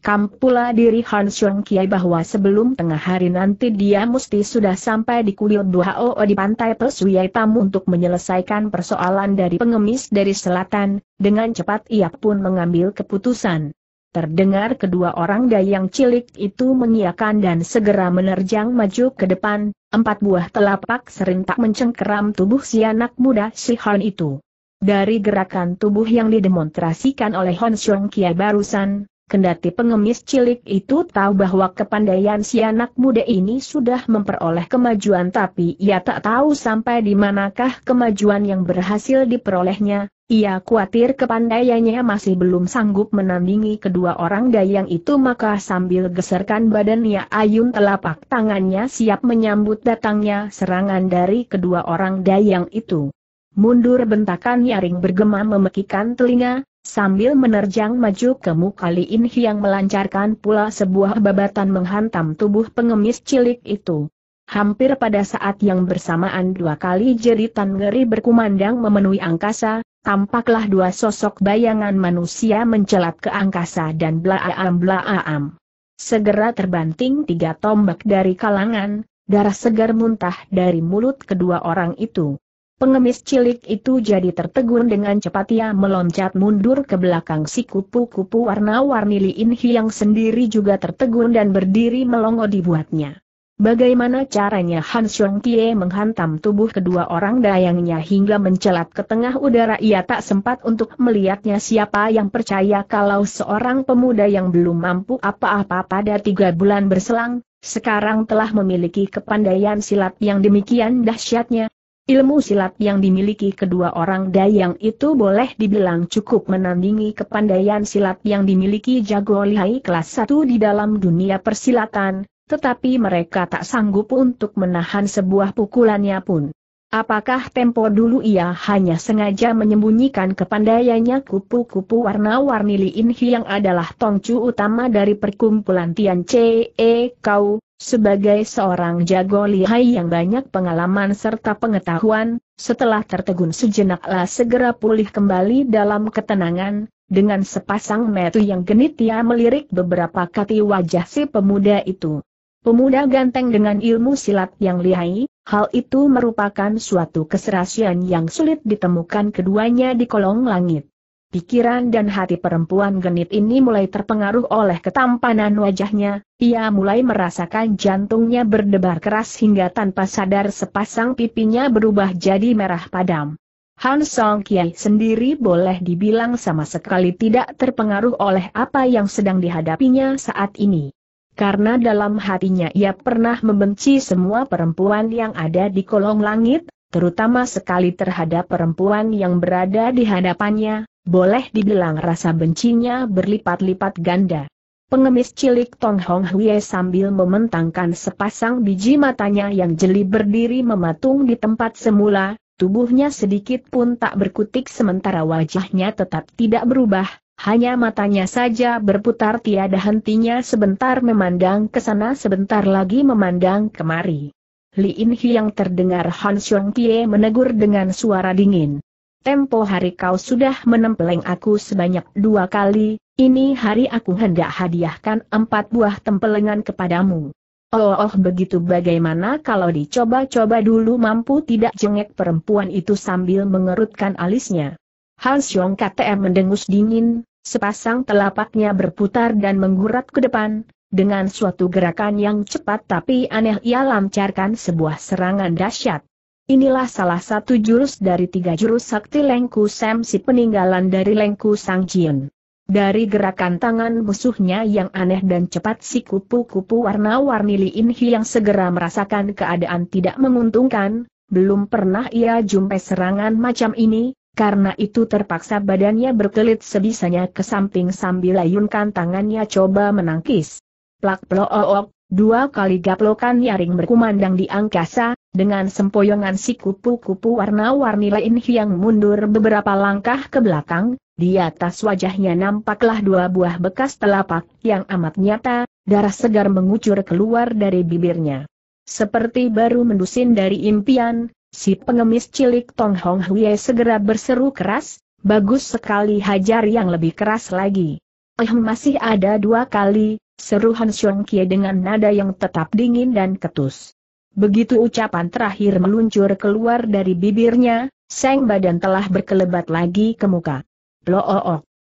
Kam pula diri Han Kiai bahwa sebelum tengah hari nanti dia mesti sudah sampai di kuil Dua Oo di pantai Pesuyai Tam untuk menyelesaikan persoalan dari pengemis dari selatan, dengan cepat ia pun mengambil keputusan. Terdengar kedua orang dayang cilik itu mengiakan dan segera menerjang maju ke depan, empat buah telapak serentak mencengkeram tubuh si anak muda si Han itu. Dari gerakan tubuh yang didemonstrasikan oleh Hon Xiong Kiai barusan, Kendati pengemis cilik itu tahu bahwa kepandaian si anak muda ini sudah memperoleh kemajuan tapi ia tak tahu sampai di manakah kemajuan yang berhasil diperolehnya, ia khawatir kepandaiannya masih belum sanggup menandingi kedua orang dayang itu maka sambil geserkan badannya ayun telapak tangannya siap menyambut datangnya serangan dari kedua orang dayang itu. Mundur bentakan nyaring bergema memekikan telinga, Sambil menerjang maju ke muka Li In Hiang melancarkan pula sebuah babatan menghantam tubuh pengemis cilik itu. Hampir pada saat yang bersamaan dua kali jeritan ngeri berkumandang memenuhi angkasa, tampaklah dua sosok bayangan manusia mencelat ke angkasa dan blaam-blaam. Segera terbanting tiga tombak dari kalangan, darah segar muntah dari mulut kedua orang itu. Pengemis cilik itu jadi tertegun dengan cepat ia meloncat mundur ke belakang si kupu-kupu warna-warni Li hi yang sendiri juga tertegun dan berdiri melongo dibuatnya. Bagaimana caranya Han Xiong Kie menghantam tubuh kedua orang dayangnya hingga mencelat ke tengah udara ia tak sempat untuk melihatnya siapa yang percaya kalau seorang pemuda yang belum mampu apa-apa pada tiga bulan berselang, sekarang telah memiliki kepandaian silat yang demikian dahsyatnya, Ilmu silat yang dimiliki kedua orang dayang itu boleh dibilang cukup menandingi kepandaian silat yang dimiliki jago lihai kelas 1 di dalam dunia persilatan, tetapi mereka tak sanggup untuk menahan sebuah pukulannya pun. Apakah tempo dulu ia hanya sengaja menyembunyikan kepandaiannya kupu-kupu warna-warni Li Inhi yang adalah tongcu utama dari perkumpulan Tian Che Kau, sebagai seorang jago lihai yang banyak pengalaman serta pengetahuan, setelah tertegun sejenaklah segera pulih kembali dalam ketenangan, dengan sepasang metu yang genit ia melirik beberapa kati wajah si pemuda itu. Pemuda ganteng dengan ilmu silat yang lihai, hal itu merupakan suatu keserasian yang sulit ditemukan keduanya di kolong langit. Pikiran dan hati perempuan genit ini mulai terpengaruh oleh ketampanan wajahnya, ia mulai merasakan jantungnya berdebar keras hingga tanpa sadar sepasang pipinya berubah jadi merah padam. Han Song Kiai sendiri boleh dibilang sama sekali tidak terpengaruh oleh apa yang sedang dihadapinya saat ini. Karena dalam hatinya ia pernah membenci semua perempuan yang ada di kolong langit, terutama sekali terhadap perempuan yang berada di hadapannya, boleh dibilang rasa bencinya berlipat-lipat ganda. Pengemis cilik Tong Hong Hwie sambil mementangkan sepasang biji matanya yang jeli berdiri mematung di tempat semula, tubuhnya sedikit pun tak berkutik sementara wajahnya tetap tidak berubah, hanya matanya saja berputar tiada hentinya sebentar memandang ke sana sebentar lagi memandang kemari. Li In Hi yang terdengar Han Xiong Pie menegur dengan suara dingin. Tempo hari kau sudah menempeleng aku sebanyak dua kali, ini hari aku hendak hadiahkan empat buah tempelengan kepadamu. Oh, oh begitu bagaimana kalau dicoba-coba dulu mampu tidak jengek perempuan itu sambil mengerutkan alisnya. Han Xiong KTM mendengus dingin, sepasang telapaknya berputar dan menggurat ke depan, dengan suatu gerakan yang cepat tapi aneh ia lancarkan sebuah serangan dahsyat. Inilah salah satu jurus dari tiga jurus sakti Lengku Sam si peninggalan dari Lengku Sang Jin. Dari gerakan tangan musuhnya yang aneh dan cepat si kupu-kupu warna-warni Li Hi yang segera merasakan keadaan tidak menguntungkan, belum pernah ia jumpai serangan macam ini, karena itu terpaksa badannya berkelit sebisanya ke samping sambil layunkan tangannya coba menangkis. Plak -o, dua kali gaplokan nyaring berkumandang di angkasa, dengan sempoyongan si kupu-kupu warna-warni lain yang mundur beberapa langkah ke belakang, di atas wajahnya nampaklah dua buah bekas telapak yang amat nyata, darah segar mengucur keluar dari bibirnya. Seperti baru mendusin dari impian, si pengemis cilik Tong Hong Hwie segera berseru keras, bagus sekali hajar yang lebih keras lagi. Eh masih ada dua kali, seru Han Xiong Kie dengan nada yang tetap dingin dan ketus. Begitu ucapan terakhir meluncur keluar dari bibirnya, seng badan telah berkelebat lagi ke muka. Plook,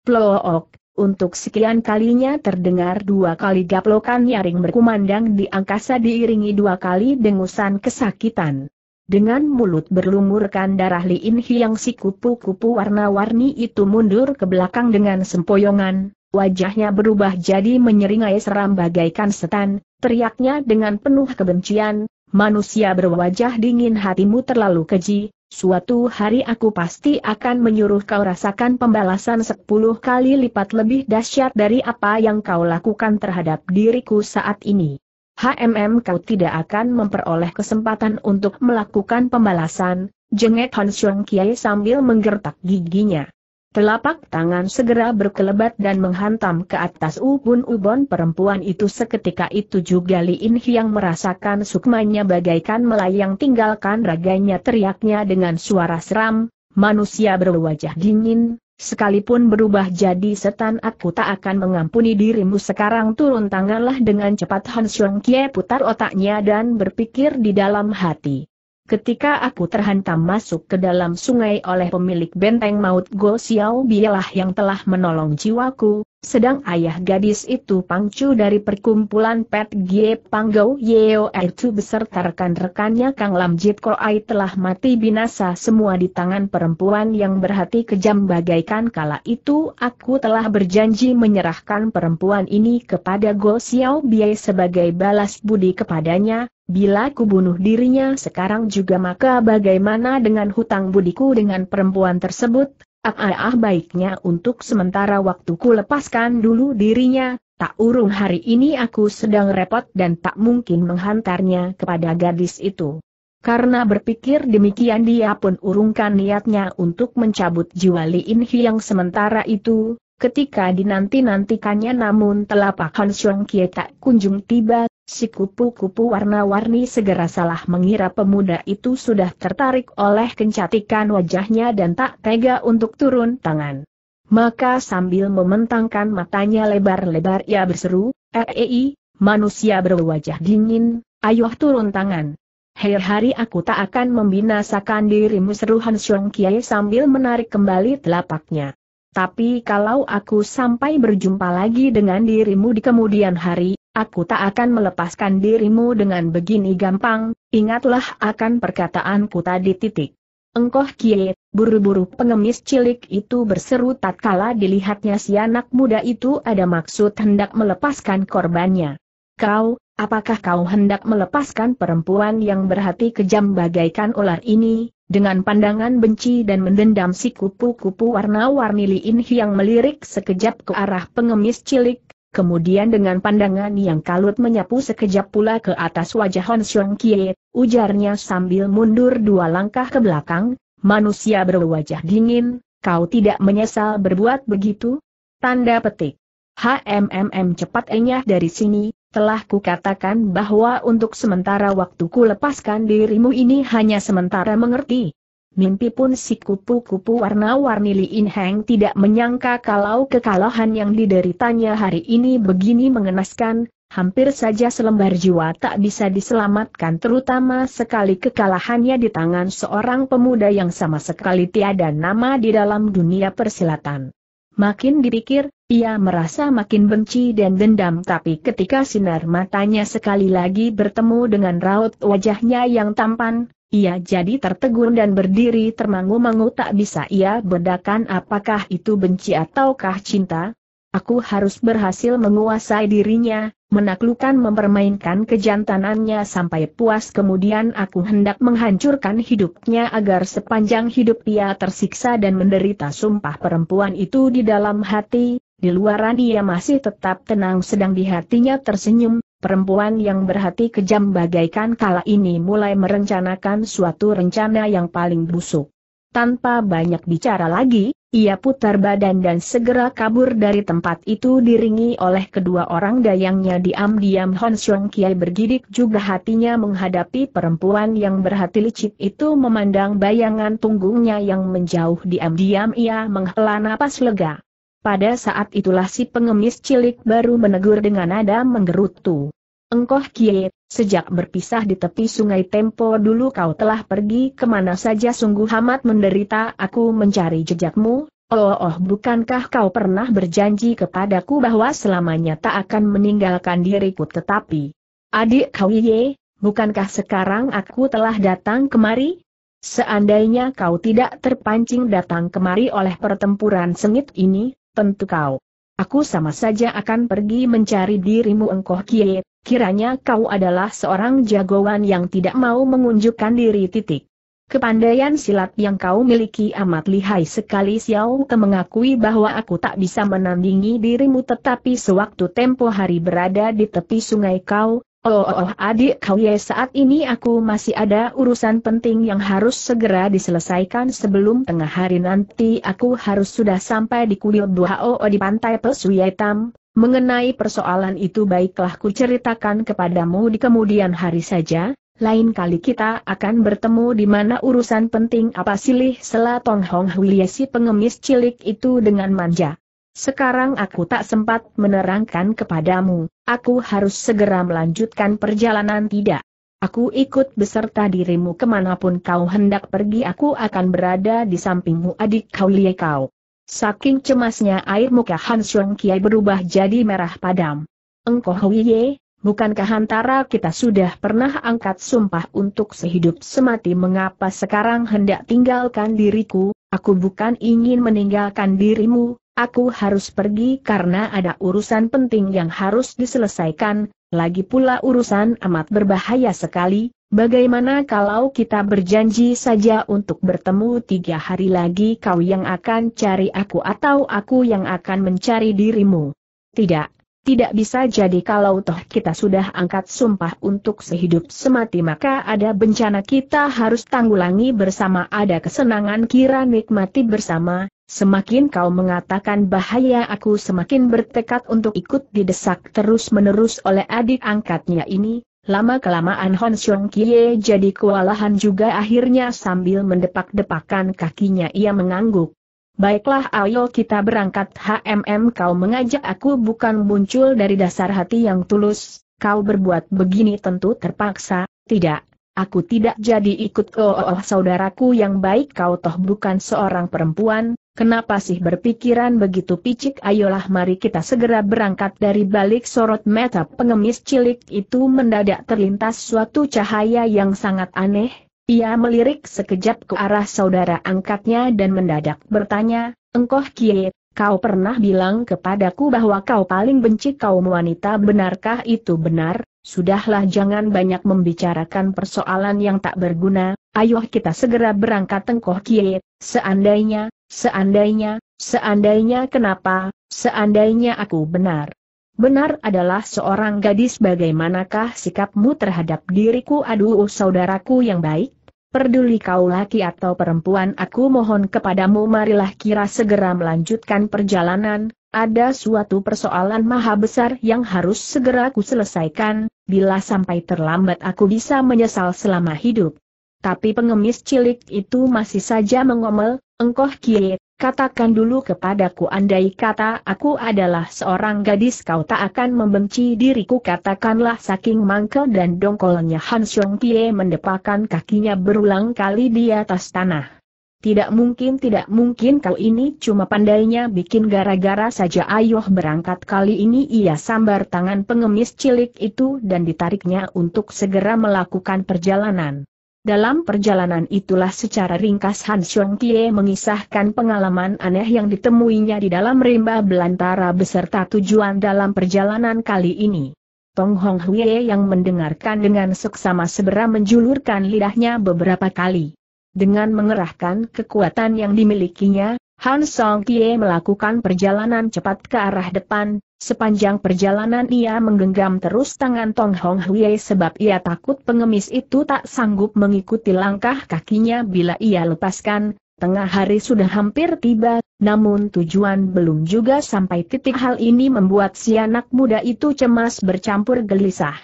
plook, Untuk sekian kalinya terdengar dua kali gaplokan nyaring berkumandang di angkasa diiringi dua kali dengusan kesakitan. Dengan mulut berlumurkan darah Liin Hiang si kupu-kupu warna-warni itu mundur ke belakang dengan sempoyongan, wajahnya berubah jadi menyeringai seram bagaikan setan, teriaknya dengan penuh kebencian, manusia berwajah dingin hatimu terlalu keji, suatu hari aku pasti akan menyuruh kau rasakan pembalasan sepuluh kali lipat lebih dahsyat dari apa yang kau lakukan terhadap diriku saat ini. HMM kau tidak akan memperoleh kesempatan untuk melakukan pembalasan, jengek Han Xiong Kiai sambil menggertak giginya. Telapak tangan segera berkelebat dan menghantam ke atas ubun-ubun perempuan itu seketika itu juga Li In yang merasakan sukmanya bagaikan melayang tinggalkan raganya teriaknya dengan suara seram, manusia berwajah dingin, sekalipun berubah jadi setan aku tak akan mengampuni dirimu sekarang turun tanganlah dengan cepat Han Xiong Kie putar otaknya dan berpikir di dalam hati. Ketika aku terhantam masuk ke dalam sungai oleh pemilik benteng maut Go Xiao bialah yang telah menolong jiwaku, sedang ayah gadis itu pangcu dari perkumpulan Pet Gie Panggau Yeo itu beserta rekan-rekannya Kang Lam Jit Koai telah mati binasa semua di tangan perempuan yang berhati kejam bagaikan kala itu aku telah berjanji menyerahkan perempuan ini kepada Go Xiao Biai sebagai balas budi kepadanya, Bila ku bunuh dirinya sekarang juga maka bagaimana dengan hutang budiku dengan perempuan tersebut? Ah, ah, ah baiknya untuk sementara waktuku lepaskan dulu dirinya, tak urung hari ini aku sedang repot dan tak mungkin menghantarnya kepada gadis itu. Karena berpikir demikian dia pun urungkan niatnya untuk mencabut jiwa Li Inhi yang sementara itu, ketika dinanti-nantikannya namun telapak Han Xiong Kie tak kunjung tiba, Si kupu-kupu warna-warni segera salah mengira pemuda itu sudah tertarik oleh kencatikan wajahnya dan tak tega untuk turun tangan. Maka sambil mementangkan matanya lebar-lebar ia berseru, Ei, eh, eh, manusia berwajah dingin, ayoh turun tangan. Hei hari aku tak akan membinasakan dirimu seru Han Xiong Kiai sambil menarik kembali telapaknya. Tapi kalau aku sampai berjumpa lagi dengan dirimu di kemudian hari, Aku tak akan melepaskan dirimu dengan begini gampang, ingatlah akan perkataanku tadi titik. Engkoh kie, buru-buru pengemis cilik itu berseru tatkala dilihatnya si anak muda itu ada maksud hendak melepaskan korbannya. Kau, apakah kau hendak melepaskan perempuan yang berhati kejam bagaikan ular ini, dengan pandangan benci dan mendendam si kupu-kupu warna-warni liin yang melirik sekejap ke arah pengemis cilik, Kemudian dengan pandangan yang kalut menyapu sekejap pula ke atas wajah Hon Xiong Kie, ujarnya sambil mundur dua langkah ke belakang, manusia berwajah dingin, kau tidak menyesal berbuat begitu? Tanda petik. HMMM cepat enyah dari sini, telah kukatakan bahwa untuk sementara waktuku lepaskan dirimu ini hanya sementara mengerti. Mimpi pun si kupu-kupu warna-warni Li In Heng tidak menyangka kalau kekalahan yang dideritanya hari ini begini mengenaskan, hampir saja selembar jiwa tak bisa diselamatkan terutama sekali kekalahannya di tangan seorang pemuda yang sama sekali tiada nama di dalam dunia persilatan. Makin dipikir, ia merasa makin benci dan dendam tapi ketika sinar matanya sekali lagi bertemu dengan raut wajahnya yang tampan, ia jadi tertegun dan berdiri termangu-mangu tak bisa ia bedakan apakah itu benci ataukah cinta. Aku harus berhasil menguasai dirinya, menaklukkan mempermainkan kejantanannya sampai puas kemudian aku hendak menghancurkan hidupnya agar sepanjang hidup ia tersiksa dan menderita sumpah perempuan itu di dalam hati, di luaran ia masih tetap tenang sedang di hatinya tersenyum, perempuan yang berhati kejam bagaikan kala ini mulai merencanakan suatu rencana yang paling busuk. Tanpa banyak bicara lagi, ia putar badan dan segera kabur dari tempat itu diringi oleh kedua orang dayangnya diam-diam Hon Xiong Kiai bergidik juga hatinya menghadapi perempuan yang berhati licik itu memandang bayangan punggungnya yang menjauh diam-diam ia menghela napas lega. Pada saat itulah si pengemis cilik baru menegur dengan nada menggerutu. Engkoh kie, sejak berpisah di tepi sungai Tempo dulu kau telah pergi kemana saja sungguh amat menderita aku mencari jejakmu, oh oh bukankah kau pernah berjanji kepadaku bahwa selamanya tak akan meninggalkan diriku tetapi, adik kau ye, bukankah sekarang aku telah datang kemari? Seandainya kau tidak terpancing datang kemari oleh pertempuran sengit ini, tentu kau. Aku sama saja akan pergi mencari dirimu engkoh kiet, kiranya kau adalah seorang jagoan yang tidak mau mengunjukkan diri titik. Kepandaian silat yang kau miliki amat lihai sekali Xiao Ke mengakui bahwa aku tak bisa menandingi dirimu tetapi sewaktu tempo hari berada di tepi sungai kau, oh oh, oh adik kau ya saat ini aku masih ada urusan penting yang harus segera diselesaikan sebelum tengah hari nanti aku harus sudah sampai di kuil dua oh, oh di pantai Pesuyetam, Mengenai persoalan itu baiklah ku ceritakan kepadamu di kemudian hari saja, lain kali kita akan bertemu di mana urusan penting apa silih selatong Hong Huiye si pengemis cilik itu dengan manja. Sekarang aku tak sempat menerangkan kepadamu, aku harus segera melanjutkan perjalanan tidak. Aku ikut beserta dirimu kemanapun kau hendak pergi aku akan berada di sampingmu adik kau liekau. Saking cemasnya air muka Han Shuang Kiai berubah jadi merah padam. Engkau Huiye, bukankah antara kita sudah pernah angkat sumpah untuk sehidup semati mengapa sekarang hendak tinggalkan diriku, aku bukan ingin meninggalkan dirimu, aku harus pergi karena ada urusan penting yang harus diselesaikan, lagi pula urusan amat berbahaya sekali, Bagaimana kalau kita berjanji saja untuk bertemu tiga hari lagi kau yang akan cari aku atau aku yang akan mencari dirimu? Tidak, tidak bisa jadi kalau toh kita sudah angkat sumpah untuk sehidup semati maka ada bencana kita harus tanggulangi bersama ada kesenangan kira nikmati bersama, Semakin kau mengatakan bahaya aku semakin bertekad untuk ikut didesak terus-menerus oleh adik angkatnya ini, Lama-kelamaan Hon Xiong Kie jadi kewalahan juga akhirnya sambil mendepak-depakan kakinya ia mengangguk. Baiklah ayo kita berangkat HMM kau mengajak aku bukan muncul dari dasar hati yang tulus, kau berbuat begini tentu terpaksa, tidak, aku tidak jadi ikut oh, oh, oh saudaraku yang baik kau toh bukan seorang perempuan, Kenapa sih berpikiran begitu picik ayolah mari kita segera berangkat dari balik sorot mata pengemis cilik itu mendadak terlintas suatu cahaya yang sangat aneh. Ia melirik sekejap ke arah saudara angkatnya dan mendadak bertanya, Engkoh Kie, kau pernah bilang kepadaku bahwa kau paling benci kaum wanita benarkah itu benar? Sudahlah jangan banyak membicarakan persoalan yang tak berguna, ayo kita segera berangkat Engkoh Kie, seandainya Seandainya, seandainya kenapa, seandainya aku benar. Benar adalah seorang gadis bagaimanakah sikapmu terhadap diriku aduh saudaraku yang baik? Peduli kau laki atau perempuan aku mohon kepadamu marilah kira segera melanjutkan perjalanan, ada suatu persoalan maha besar yang harus segera ku selesaikan, bila sampai terlambat aku bisa menyesal selama hidup. Tapi pengemis cilik itu masih saja mengomel, engkoh kiri, katakan dulu kepadaku andai kata aku adalah seorang gadis kau tak akan membenci diriku katakanlah saking mangkel dan dongkolnya Han Xiong Kie mendepakan kakinya berulang kali di atas tanah. Tidak mungkin tidak mungkin kau ini cuma pandainya bikin gara-gara saja ayoh berangkat kali ini ia sambar tangan pengemis cilik itu dan ditariknya untuk segera melakukan perjalanan. Dalam perjalanan itulah secara ringkas Han Xiong Kie mengisahkan pengalaman aneh yang ditemuinya di dalam rimba belantara beserta tujuan dalam perjalanan kali ini. Tong Hong Hwie yang mendengarkan dengan seksama segera menjulurkan lidahnya beberapa kali. Dengan mengerahkan kekuatan yang dimilikinya, Han Song Kie melakukan perjalanan cepat ke arah depan, Sepanjang perjalanan ia menggenggam terus tangan Tong Hong Hui sebab ia takut pengemis itu tak sanggup mengikuti langkah kakinya bila ia lepaskan. Tengah hari sudah hampir tiba, namun tujuan belum juga sampai titik hal ini membuat si anak muda itu cemas bercampur gelisah.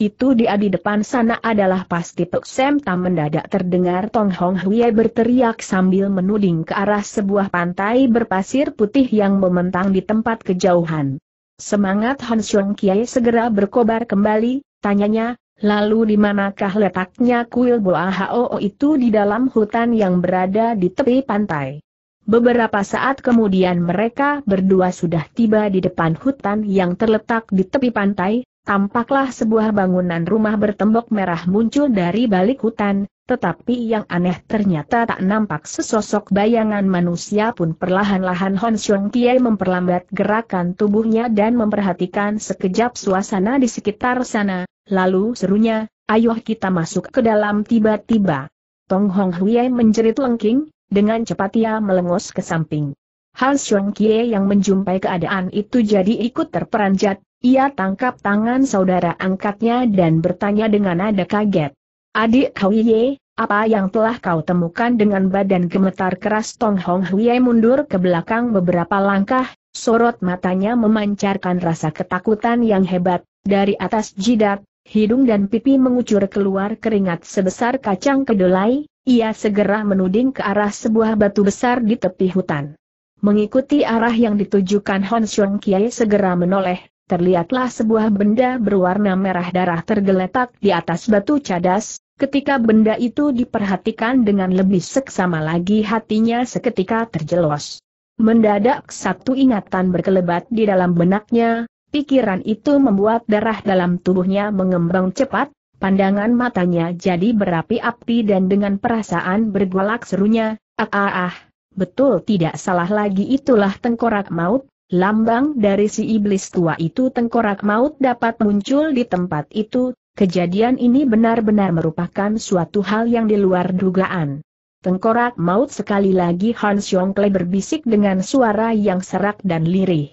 Itu dia di depan sana adalah pasti Pek Sam Tam mendadak terdengar Tong Hong Hui berteriak sambil menuding ke arah sebuah pantai berpasir putih yang mementang di tempat kejauhan. Semangat Han Xiong Kiai segera berkobar kembali, tanyanya, lalu di manakah letaknya kuil Boa Hao itu di dalam hutan yang berada di tepi pantai? Beberapa saat kemudian mereka berdua sudah tiba di depan hutan yang terletak di tepi pantai, tampaklah sebuah bangunan rumah bertembok merah muncul dari balik hutan, tetapi yang aneh ternyata tak nampak sesosok bayangan manusia pun perlahan-lahan Hon Xiong Kiai memperlambat gerakan tubuhnya dan memperhatikan sekejap suasana di sekitar sana, lalu serunya, ayo kita masuk ke dalam tiba-tiba. Tong Hong Hui menjerit lengking, dengan cepat ia melengos ke samping. Han Xiong Kie yang menjumpai keadaan itu jadi ikut terperanjat, ia tangkap tangan saudara angkatnya dan bertanya dengan nada kaget. Adik Kau Ye, apa yang telah kau temukan dengan badan gemetar keras Tong Hong Huye mundur ke belakang beberapa langkah, sorot matanya memancarkan rasa ketakutan yang hebat, dari atas jidat, hidung dan pipi mengucur keluar keringat sebesar kacang kedelai, ia segera menuding ke arah sebuah batu besar di tepi hutan. Mengikuti arah yang ditujukan Hon Xiong Kiai segera menoleh, terlihatlah sebuah benda berwarna merah darah tergeletak di atas batu cadas, Ketika benda itu diperhatikan dengan lebih seksama lagi hatinya seketika terjelos. Mendadak satu ingatan berkelebat di dalam benaknya, pikiran itu membuat darah dalam tubuhnya mengembang cepat, pandangan matanya jadi berapi-api dan dengan perasaan bergolak serunya, ah ah ah, betul tidak salah lagi itulah tengkorak maut, lambang dari si iblis tua itu tengkorak maut dapat muncul di tempat itu, Kejadian ini benar-benar merupakan suatu hal yang di luar dugaan. Tengkorak maut sekali lagi Hans Yongkle berbisik dengan suara yang serak dan lirih.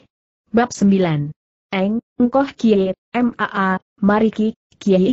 Bab 9. Eng, engkoh kie, maa, mari ki,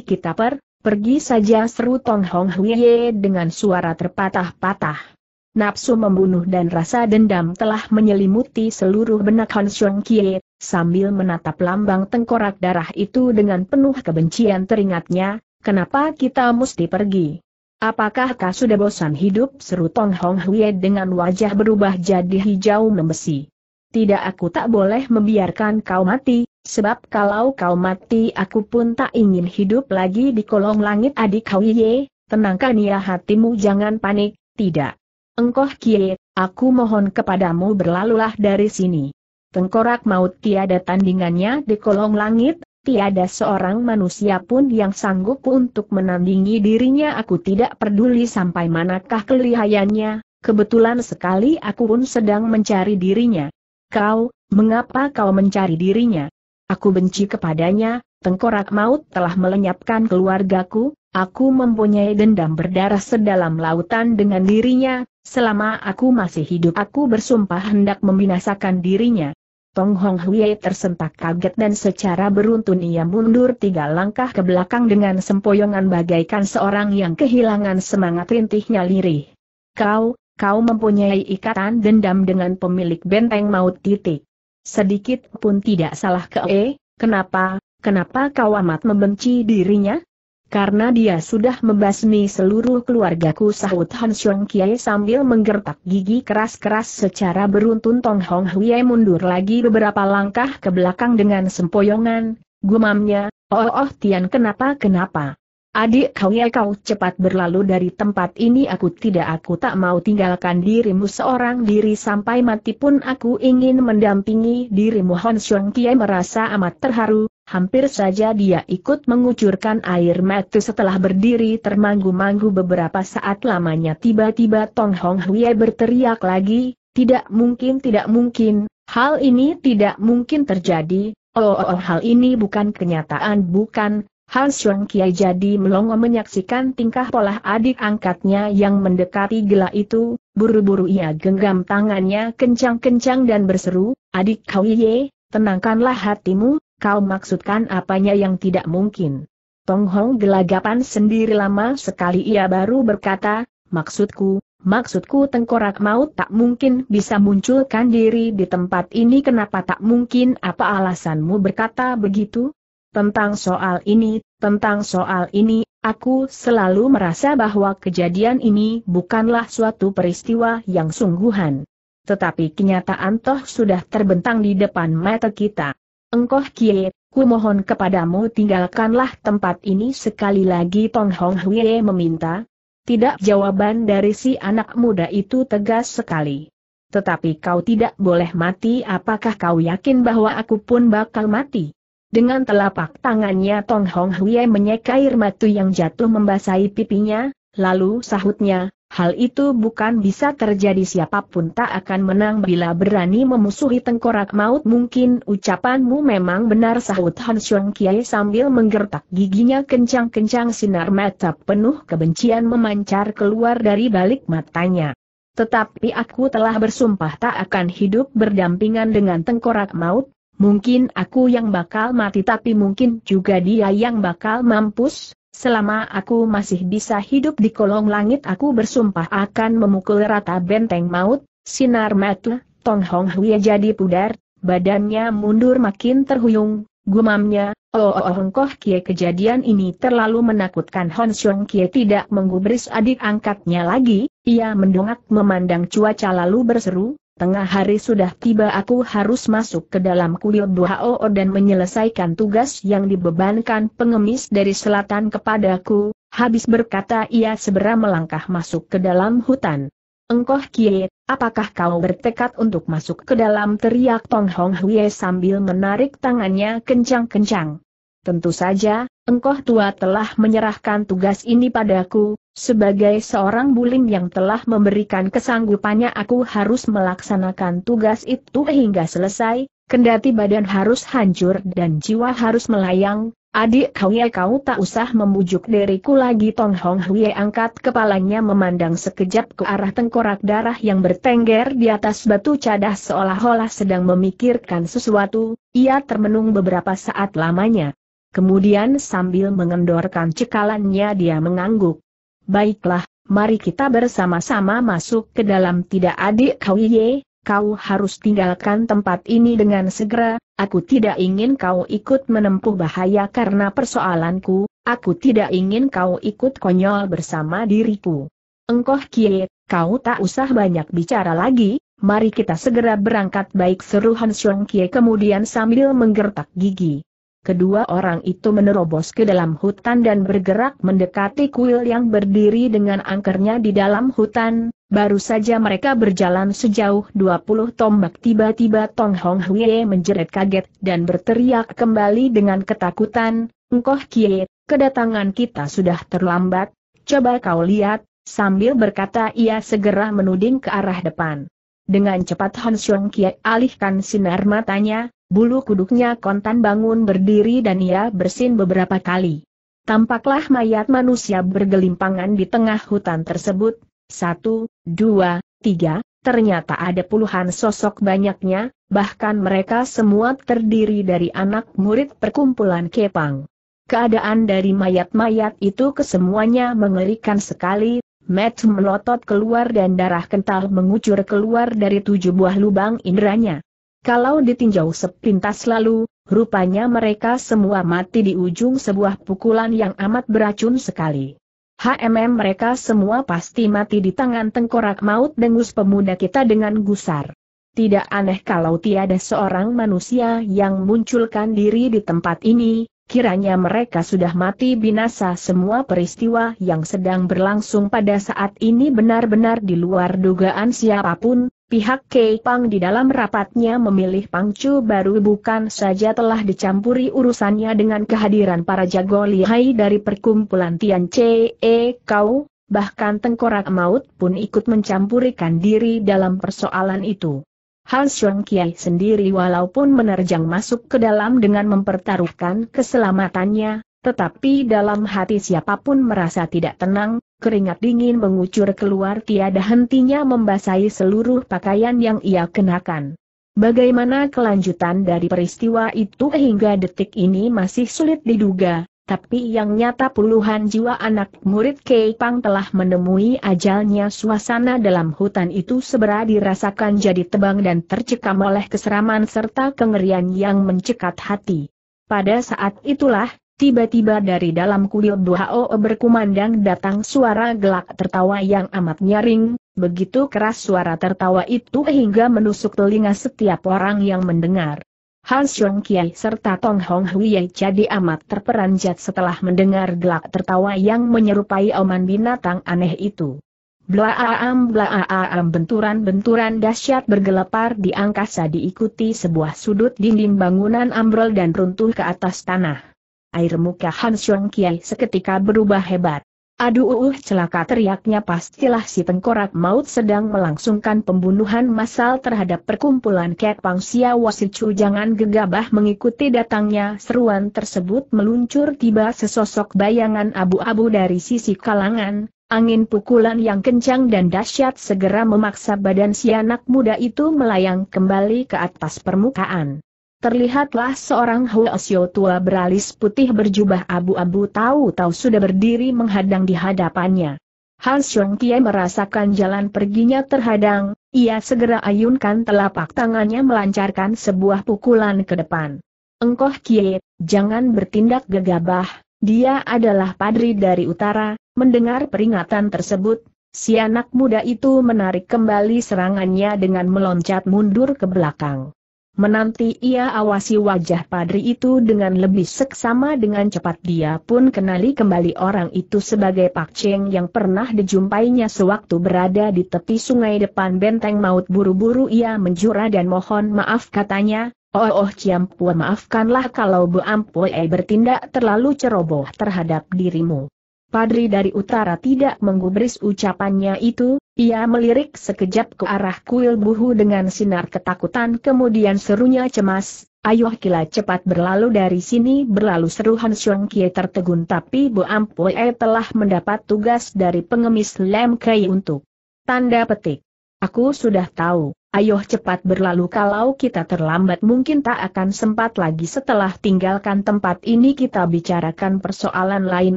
kita per, pergi saja seru Tong Hong Huiye dengan suara terpatah-patah. Napsu membunuh dan rasa dendam telah menyelimuti seluruh benak Hans Yongkle, sambil menatap lambang tengkorak darah itu dengan penuh kebencian teringatnya, kenapa kita mesti pergi? Apakah kau sudah bosan hidup? Seru Tong Hong Hui dengan wajah berubah jadi hijau membesi. Tidak aku tak boleh membiarkan kau mati, sebab kalau kau mati aku pun tak ingin hidup lagi di kolong langit adik Hue, tenangkan ya hatimu jangan panik, tidak. Engkoh Kie, aku mohon kepadamu berlalulah dari sini. Tengkorak maut tiada tandingannya di kolong langit, tiada seorang manusia pun yang sanggup untuk menandingi dirinya aku tidak peduli sampai manakah kelihayannya, kebetulan sekali aku pun sedang mencari dirinya. Kau, mengapa kau mencari dirinya? Aku benci kepadanya, tengkorak maut telah melenyapkan keluargaku, aku mempunyai dendam berdarah sedalam lautan dengan dirinya, selama aku masih hidup aku bersumpah hendak membinasakan dirinya. Tong Hong Hui tersentak kaget dan secara beruntun ia mundur tiga langkah ke belakang dengan sempoyongan bagaikan seorang yang kehilangan semangat rintihnya lirih. Kau, kau mempunyai ikatan dendam dengan pemilik benteng maut titik. Sedikit pun tidak salah ke E, kenapa, kenapa kau amat membenci dirinya? Karena dia sudah membasmi seluruh keluargaku sahut Han Xiong Kiai sambil menggertak gigi keras-keras secara beruntun Tong Hong Hwee mundur lagi beberapa langkah ke belakang dengan sempoyongan, gumamnya, oh oh Tian kenapa-kenapa. Adik kau ya kau cepat berlalu dari tempat ini aku tidak aku tak mau tinggalkan dirimu seorang diri sampai mati pun aku ingin mendampingi dirimu Han Xiong Kiai merasa amat terharu, Hampir saja dia ikut mengucurkan air mata setelah berdiri termanggu-manggu beberapa saat lamanya tiba-tiba Tong Hong Hwie berteriak lagi, tidak mungkin tidak mungkin, hal ini tidak mungkin terjadi, oh, oh, oh hal ini bukan kenyataan bukan, Han Xiong Kiai jadi melongo menyaksikan tingkah pola adik angkatnya yang mendekati gelak itu, buru-buru ia genggam tangannya kencang-kencang dan berseru, adik Kau Ye, tenangkanlah hatimu, Kau maksudkan apanya yang tidak mungkin? Tong Hong gelagapan sendiri lama sekali ia baru berkata, maksudku, maksudku tengkorak maut tak mungkin bisa munculkan diri di tempat ini kenapa tak mungkin apa alasanmu berkata begitu? Tentang soal ini, tentang soal ini, aku selalu merasa bahwa kejadian ini bukanlah suatu peristiwa yang sungguhan. Tetapi kenyataan toh sudah terbentang di depan mata kita. Engkoh Kie, ku mohon kepadamu tinggalkanlah tempat ini sekali lagi Tong Hong Hwee meminta. Tidak jawaban dari si anak muda itu tegas sekali. Tetapi kau tidak boleh mati apakah kau yakin bahwa aku pun bakal mati? Dengan telapak tangannya Tong Hong Hwee menyeka air matu yang jatuh membasahi pipinya, lalu sahutnya, Hal itu bukan bisa terjadi siapapun tak akan menang bila berani memusuhi tengkorak maut mungkin ucapanmu memang benar sahut Han Xiong Kiai sambil menggertak giginya kencang-kencang sinar mata penuh kebencian memancar keluar dari balik matanya. Tetapi aku telah bersumpah tak akan hidup berdampingan dengan tengkorak maut, mungkin aku yang bakal mati tapi mungkin juga dia yang bakal mampus, Selama aku masih bisa hidup di kolong langit aku bersumpah akan memukul rata benteng maut, sinar mata, Tong Hong Hui jadi pudar, badannya mundur makin terhuyung, gumamnya, oh, oh, oh Koh Kie kejadian ini terlalu menakutkan Hon Xiong Kie tidak menggubris adik angkatnya lagi, ia mendongak memandang cuaca lalu berseru, Tengah hari sudah tiba aku harus masuk ke dalam kuil Duhao dan menyelesaikan tugas yang dibebankan pengemis dari selatan kepadaku, habis berkata ia segera melangkah masuk ke dalam hutan. Engkoh Kie, apakah kau bertekad untuk masuk ke dalam teriak Tong Hong Hue sambil menarik tangannya kencang-kencang. Tentu saja, engkoh tua telah menyerahkan tugas ini padaku, sebagai seorang bulim yang telah memberikan kesanggupannya aku harus melaksanakan tugas itu hingga selesai, kendati badan harus hancur dan jiwa harus melayang, adik kau ya kau tak usah memujuk diriku lagi Tong Hong Huye angkat kepalanya memandang sekejap ke arah tengkorak darah yang bertengger di atas batu cadah seolah-olah sedang memikirkan sesuatu, ia termenung beberapa saat lamanya. Kemudian sambil mengendorkan cekalannya dia mengangguk. Baiklah, mari kita bersama-sama masuk ke dalam tidak adik kau ye, kau harus tinggalkan tempat ini dengan segera, aku tidak ingin kau ikut menempuh bahaya karena persoalanku, aku tidak ingin kau ikut konyol bersama diriku. Engkoh Kie, kau tak usah banyak bicara lagi, mari kita segera berangkat baik seru Han Xiong Kie kemudian sambil menggertak gigi. Kedua orang itu menerobos ke dalam hutan dan bergerak mendekati kuil yang berdiri dengan angkernya di dalam hutan, baru saja mereka berjalan sejauh 20 tombak tiba-tiba Tong Hong Hwee menjerit kaget dan berteriak kembali dengan ketakutan, Engkoh Kie, kedatangan kita sudah terlambat, coba kau lihat, sambil berkata ia segera menuding ke arah depan. Dengan cepat Han Xiong Kie alihkan sinar matanya, bulu kuduknya kontan bangun berdiri dan ia bersin beberapa kali. Tampaklah mayat manusia bergelimpangan di tengah hutan tersebut, satu, dua, tiga, ternyata ada puluhan sosok banyaknya, bahkan mereka semua terdiri dari anak murid perkumpulan Kepang. Keadaan dari mayat-mayat itu kesemuanya mengerikan sekali, Matt melotot keluar dan darah kental mengucur keluar dari tujuh buah lubang inderanya. Kalau ditinjau sepintas lalu, rupanya mereka semua mati di ujung sebuah pukulan yang amat beracun sekali. HMM mereka semua pasti mati di tangan tengkorak maut dengus pemuda kita dengan gusar. Tidak aneh kalau tiada seorang manusia yang munculkan diri di tempat ini, Kiranya mereka sudah mati binasa semua peristiwa yang sedang berlangsung pada saat ini benar-benar di luar dugaan siapapun, Pihak Kei Pang di dalam rapatnya memilih Pangcu baru bukan saja telah dicampuri urusannya dengan kehadiran para jago lihai dari perkumpulan Tian Che e Kau, bahkan Tengkorak Maut pun ikut mencampurikan diri dalam persoalan itu. Han Shuang Kiai sendiri walaupun menerjang masuk ke dalam dengan mempertaruhkan keselamatannya, tetapi dalam hati siapapun merasa tidak tenang, keringat dingin mengucur keluar tiada hentinya membasahi seluruh pakaian yang ia kenakan. Bagaimana kelanjutan dari peristiwa itu hingga detik ini masih sulit diduga, tapi yang nyata puluhan jiwa anak murid Kei Pang telah menemui ajalnya suasana dalam hutan itu segera dirasakan jadi tebang dan tercekam oleh keseraman serta kengerian yang mencekat hati. Pada saat itulah, tiba-tiba dari dalam kuil dua o berkumandang datang suara gelak tertawa yang amat nyaring, begitu keras suara tertawa itu hingga menusuk telinga setiap orang yang mendengar. Han Xiong Kiai serta Tong Hong Huye jadi amat terperanjat setelah mendengar gelak tertawa yang menyerupai oman binatang aneh itu. Blaaam blaaam benturan-benturan dahsyat bergelepar di angkasa diikuti sebuah sudut dinding bangunan ambrol dan runtuh ke atas tanah. Air muka Han Xiong Kiai seketika berubah hebat. Aduh uh, uh, celaka teriaknya pastilah si tengkorak maut sedang melangsungkan pembunuhan massal terhadap perkumpulan pang Sia Wasicu jangan gegabah mengikuti datangnya seruan tersebut meluncur tiba sesosok bayangan abu-abu dari sisi kalangan, angin pukulan yang kencang dan dahsyat segera memaksa badan si anak muda itu melayang kembali ke atas permukaan terlihatlah seorang Hoesyo tua beralis putih berjubah abu-abu tahu-tahu sudah berdiri menghadang di hadapannya. Han Xiong Kie merasakan jalan perginya terhadang, ia segera ayunkan telapak tangannya melancarkan sebuah pukulan ke depan. Engkoh Kie, jangan bertindak gegabah, dia adalah padri dari utara, mendengar peringatan tersebut, si anak muda itu menarik kembali serangannya dengan meloncat mundur ke belakang. Menanti ia awasi wajah padri itu dengan lebih seksama dengan cepat dia pun kenali kembali orang itu sebagai Pak Cheng yang pernah dijumpainya sewaktu berada di tepi sungai depan benteng maut buru-buru ia menjura dan mohon maaf katanya, Oh oh Ciampua maafkanlah kalau Bu Ampue eh, bertindak terlalu ceroboh terhadap dirimu. Padri dari utara tidak menggubris ucapannya itu, ia melirik sekejap ke arah kuil buhu dengan sinar ketakutan kemudian serunya cemas, Ayuh kila cepat berlalu dari sini berlalu seru Han Xiong Kie tertegun tapi Bu Ampue telah mendapat tugas dari pengemis Lem Kai untuk tanda petik. Aku sudah tahu, ayo cepat berlalu kalau kita terlambat mungkin tak akan sempat lagi setelah tinggalkan tempat ini kita bicarakan persoalan lain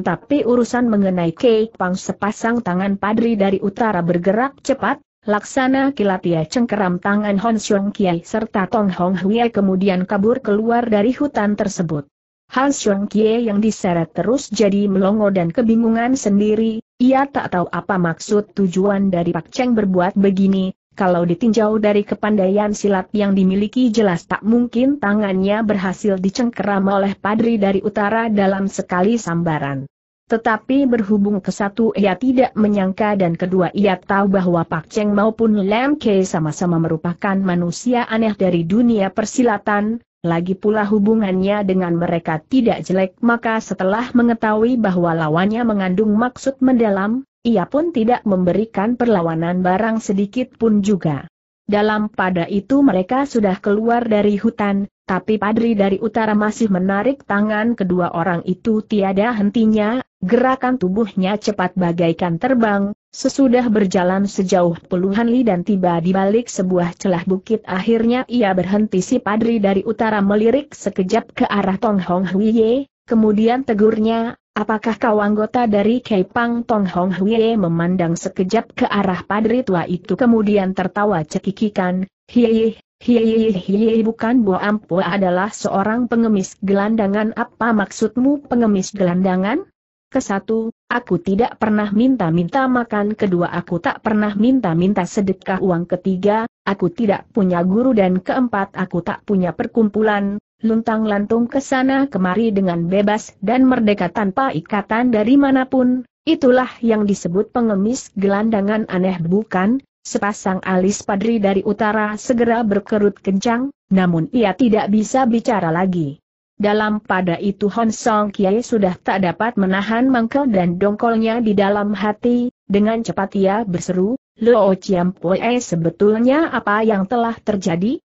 tapi urusan mengenai Kei Pang sepasang tangan padri dari utara bergerak cepat, laksana kilatia cengkeram tangan Hon Xiong Kiai serta Tong Hong Hwie kemudian kabur keluar dari hutan tersebut. Han Xiong Kiai yang diseret terus jadi melongo dan kebingungan sendiri, ia tak tahu apa maksud tujuan dari Pak Cheng berbuat begini, kalau ditinjau dari kepandaian silat yang dimiliki jelas tak mungkin tangannya berhasil dicengkeram oleh padri dari utara dalam sekali sambaran. Tetapi berhubung ke satu ia tidak menyangka dan kedua ia tahu bahwa Pak Cheng maupun Lam Kei sama-sama merupakan manusia aneh dari dunia persilatan, lagi pula hubungannya dengan mereka tidak jelek maka setelah mengetahui bahwa lawannya mengandung maksud mendalam, ia pun tidak memberikan perlawanan barang sedikit pun juga. Dalam pada itu mereka sudah keluar dari hutan, tapi padri dari utara masih menarik tangan kedua orang itu tiada hentinya, gerakan tubuhnya cepat bagaikan terbang, Sesudah berjalan sejauh puluhan li dan tiba di balik sebuah celah bukit akhirnya ia berhenti si padri dari utara melirik sekejap ke arah Tong Hong Huiye, kemudian tegurnya, apakah kau anggota dari Kepang Tong Hong Huiye memandang sekejap ke arah padri tua itu kemudian tertawa cekikikan, hiye, hiye, hiye bukan Bo Ampo adalah seorang pengemis gelandangan apa maksudmu pengemis gelandangan? Kesatu, Aku tidak pernah minta-minta makan kedua aku tak pernah minta-minta sedekah uang ketiga, aku tidak punya guru dan keempat aku tak punya perkumpulan, luntang lantung ke sana kemari dengan bebas dan merdeka tanpa ikatan dari manapun, itulah yang disebut pengemis gelandangan aneh bukan? Sepasang alis padri dari utara segera berkerut kencang, namun ia tidak bisa bicara lagi. Dalam pada itu Hon Song Kiai sudah tak dapat menahan mangkel dan dongkolnya di dalam hati, dengan cepat ia berseru, Luo Chiam Pue sebetulnya apa yang telah terjadi?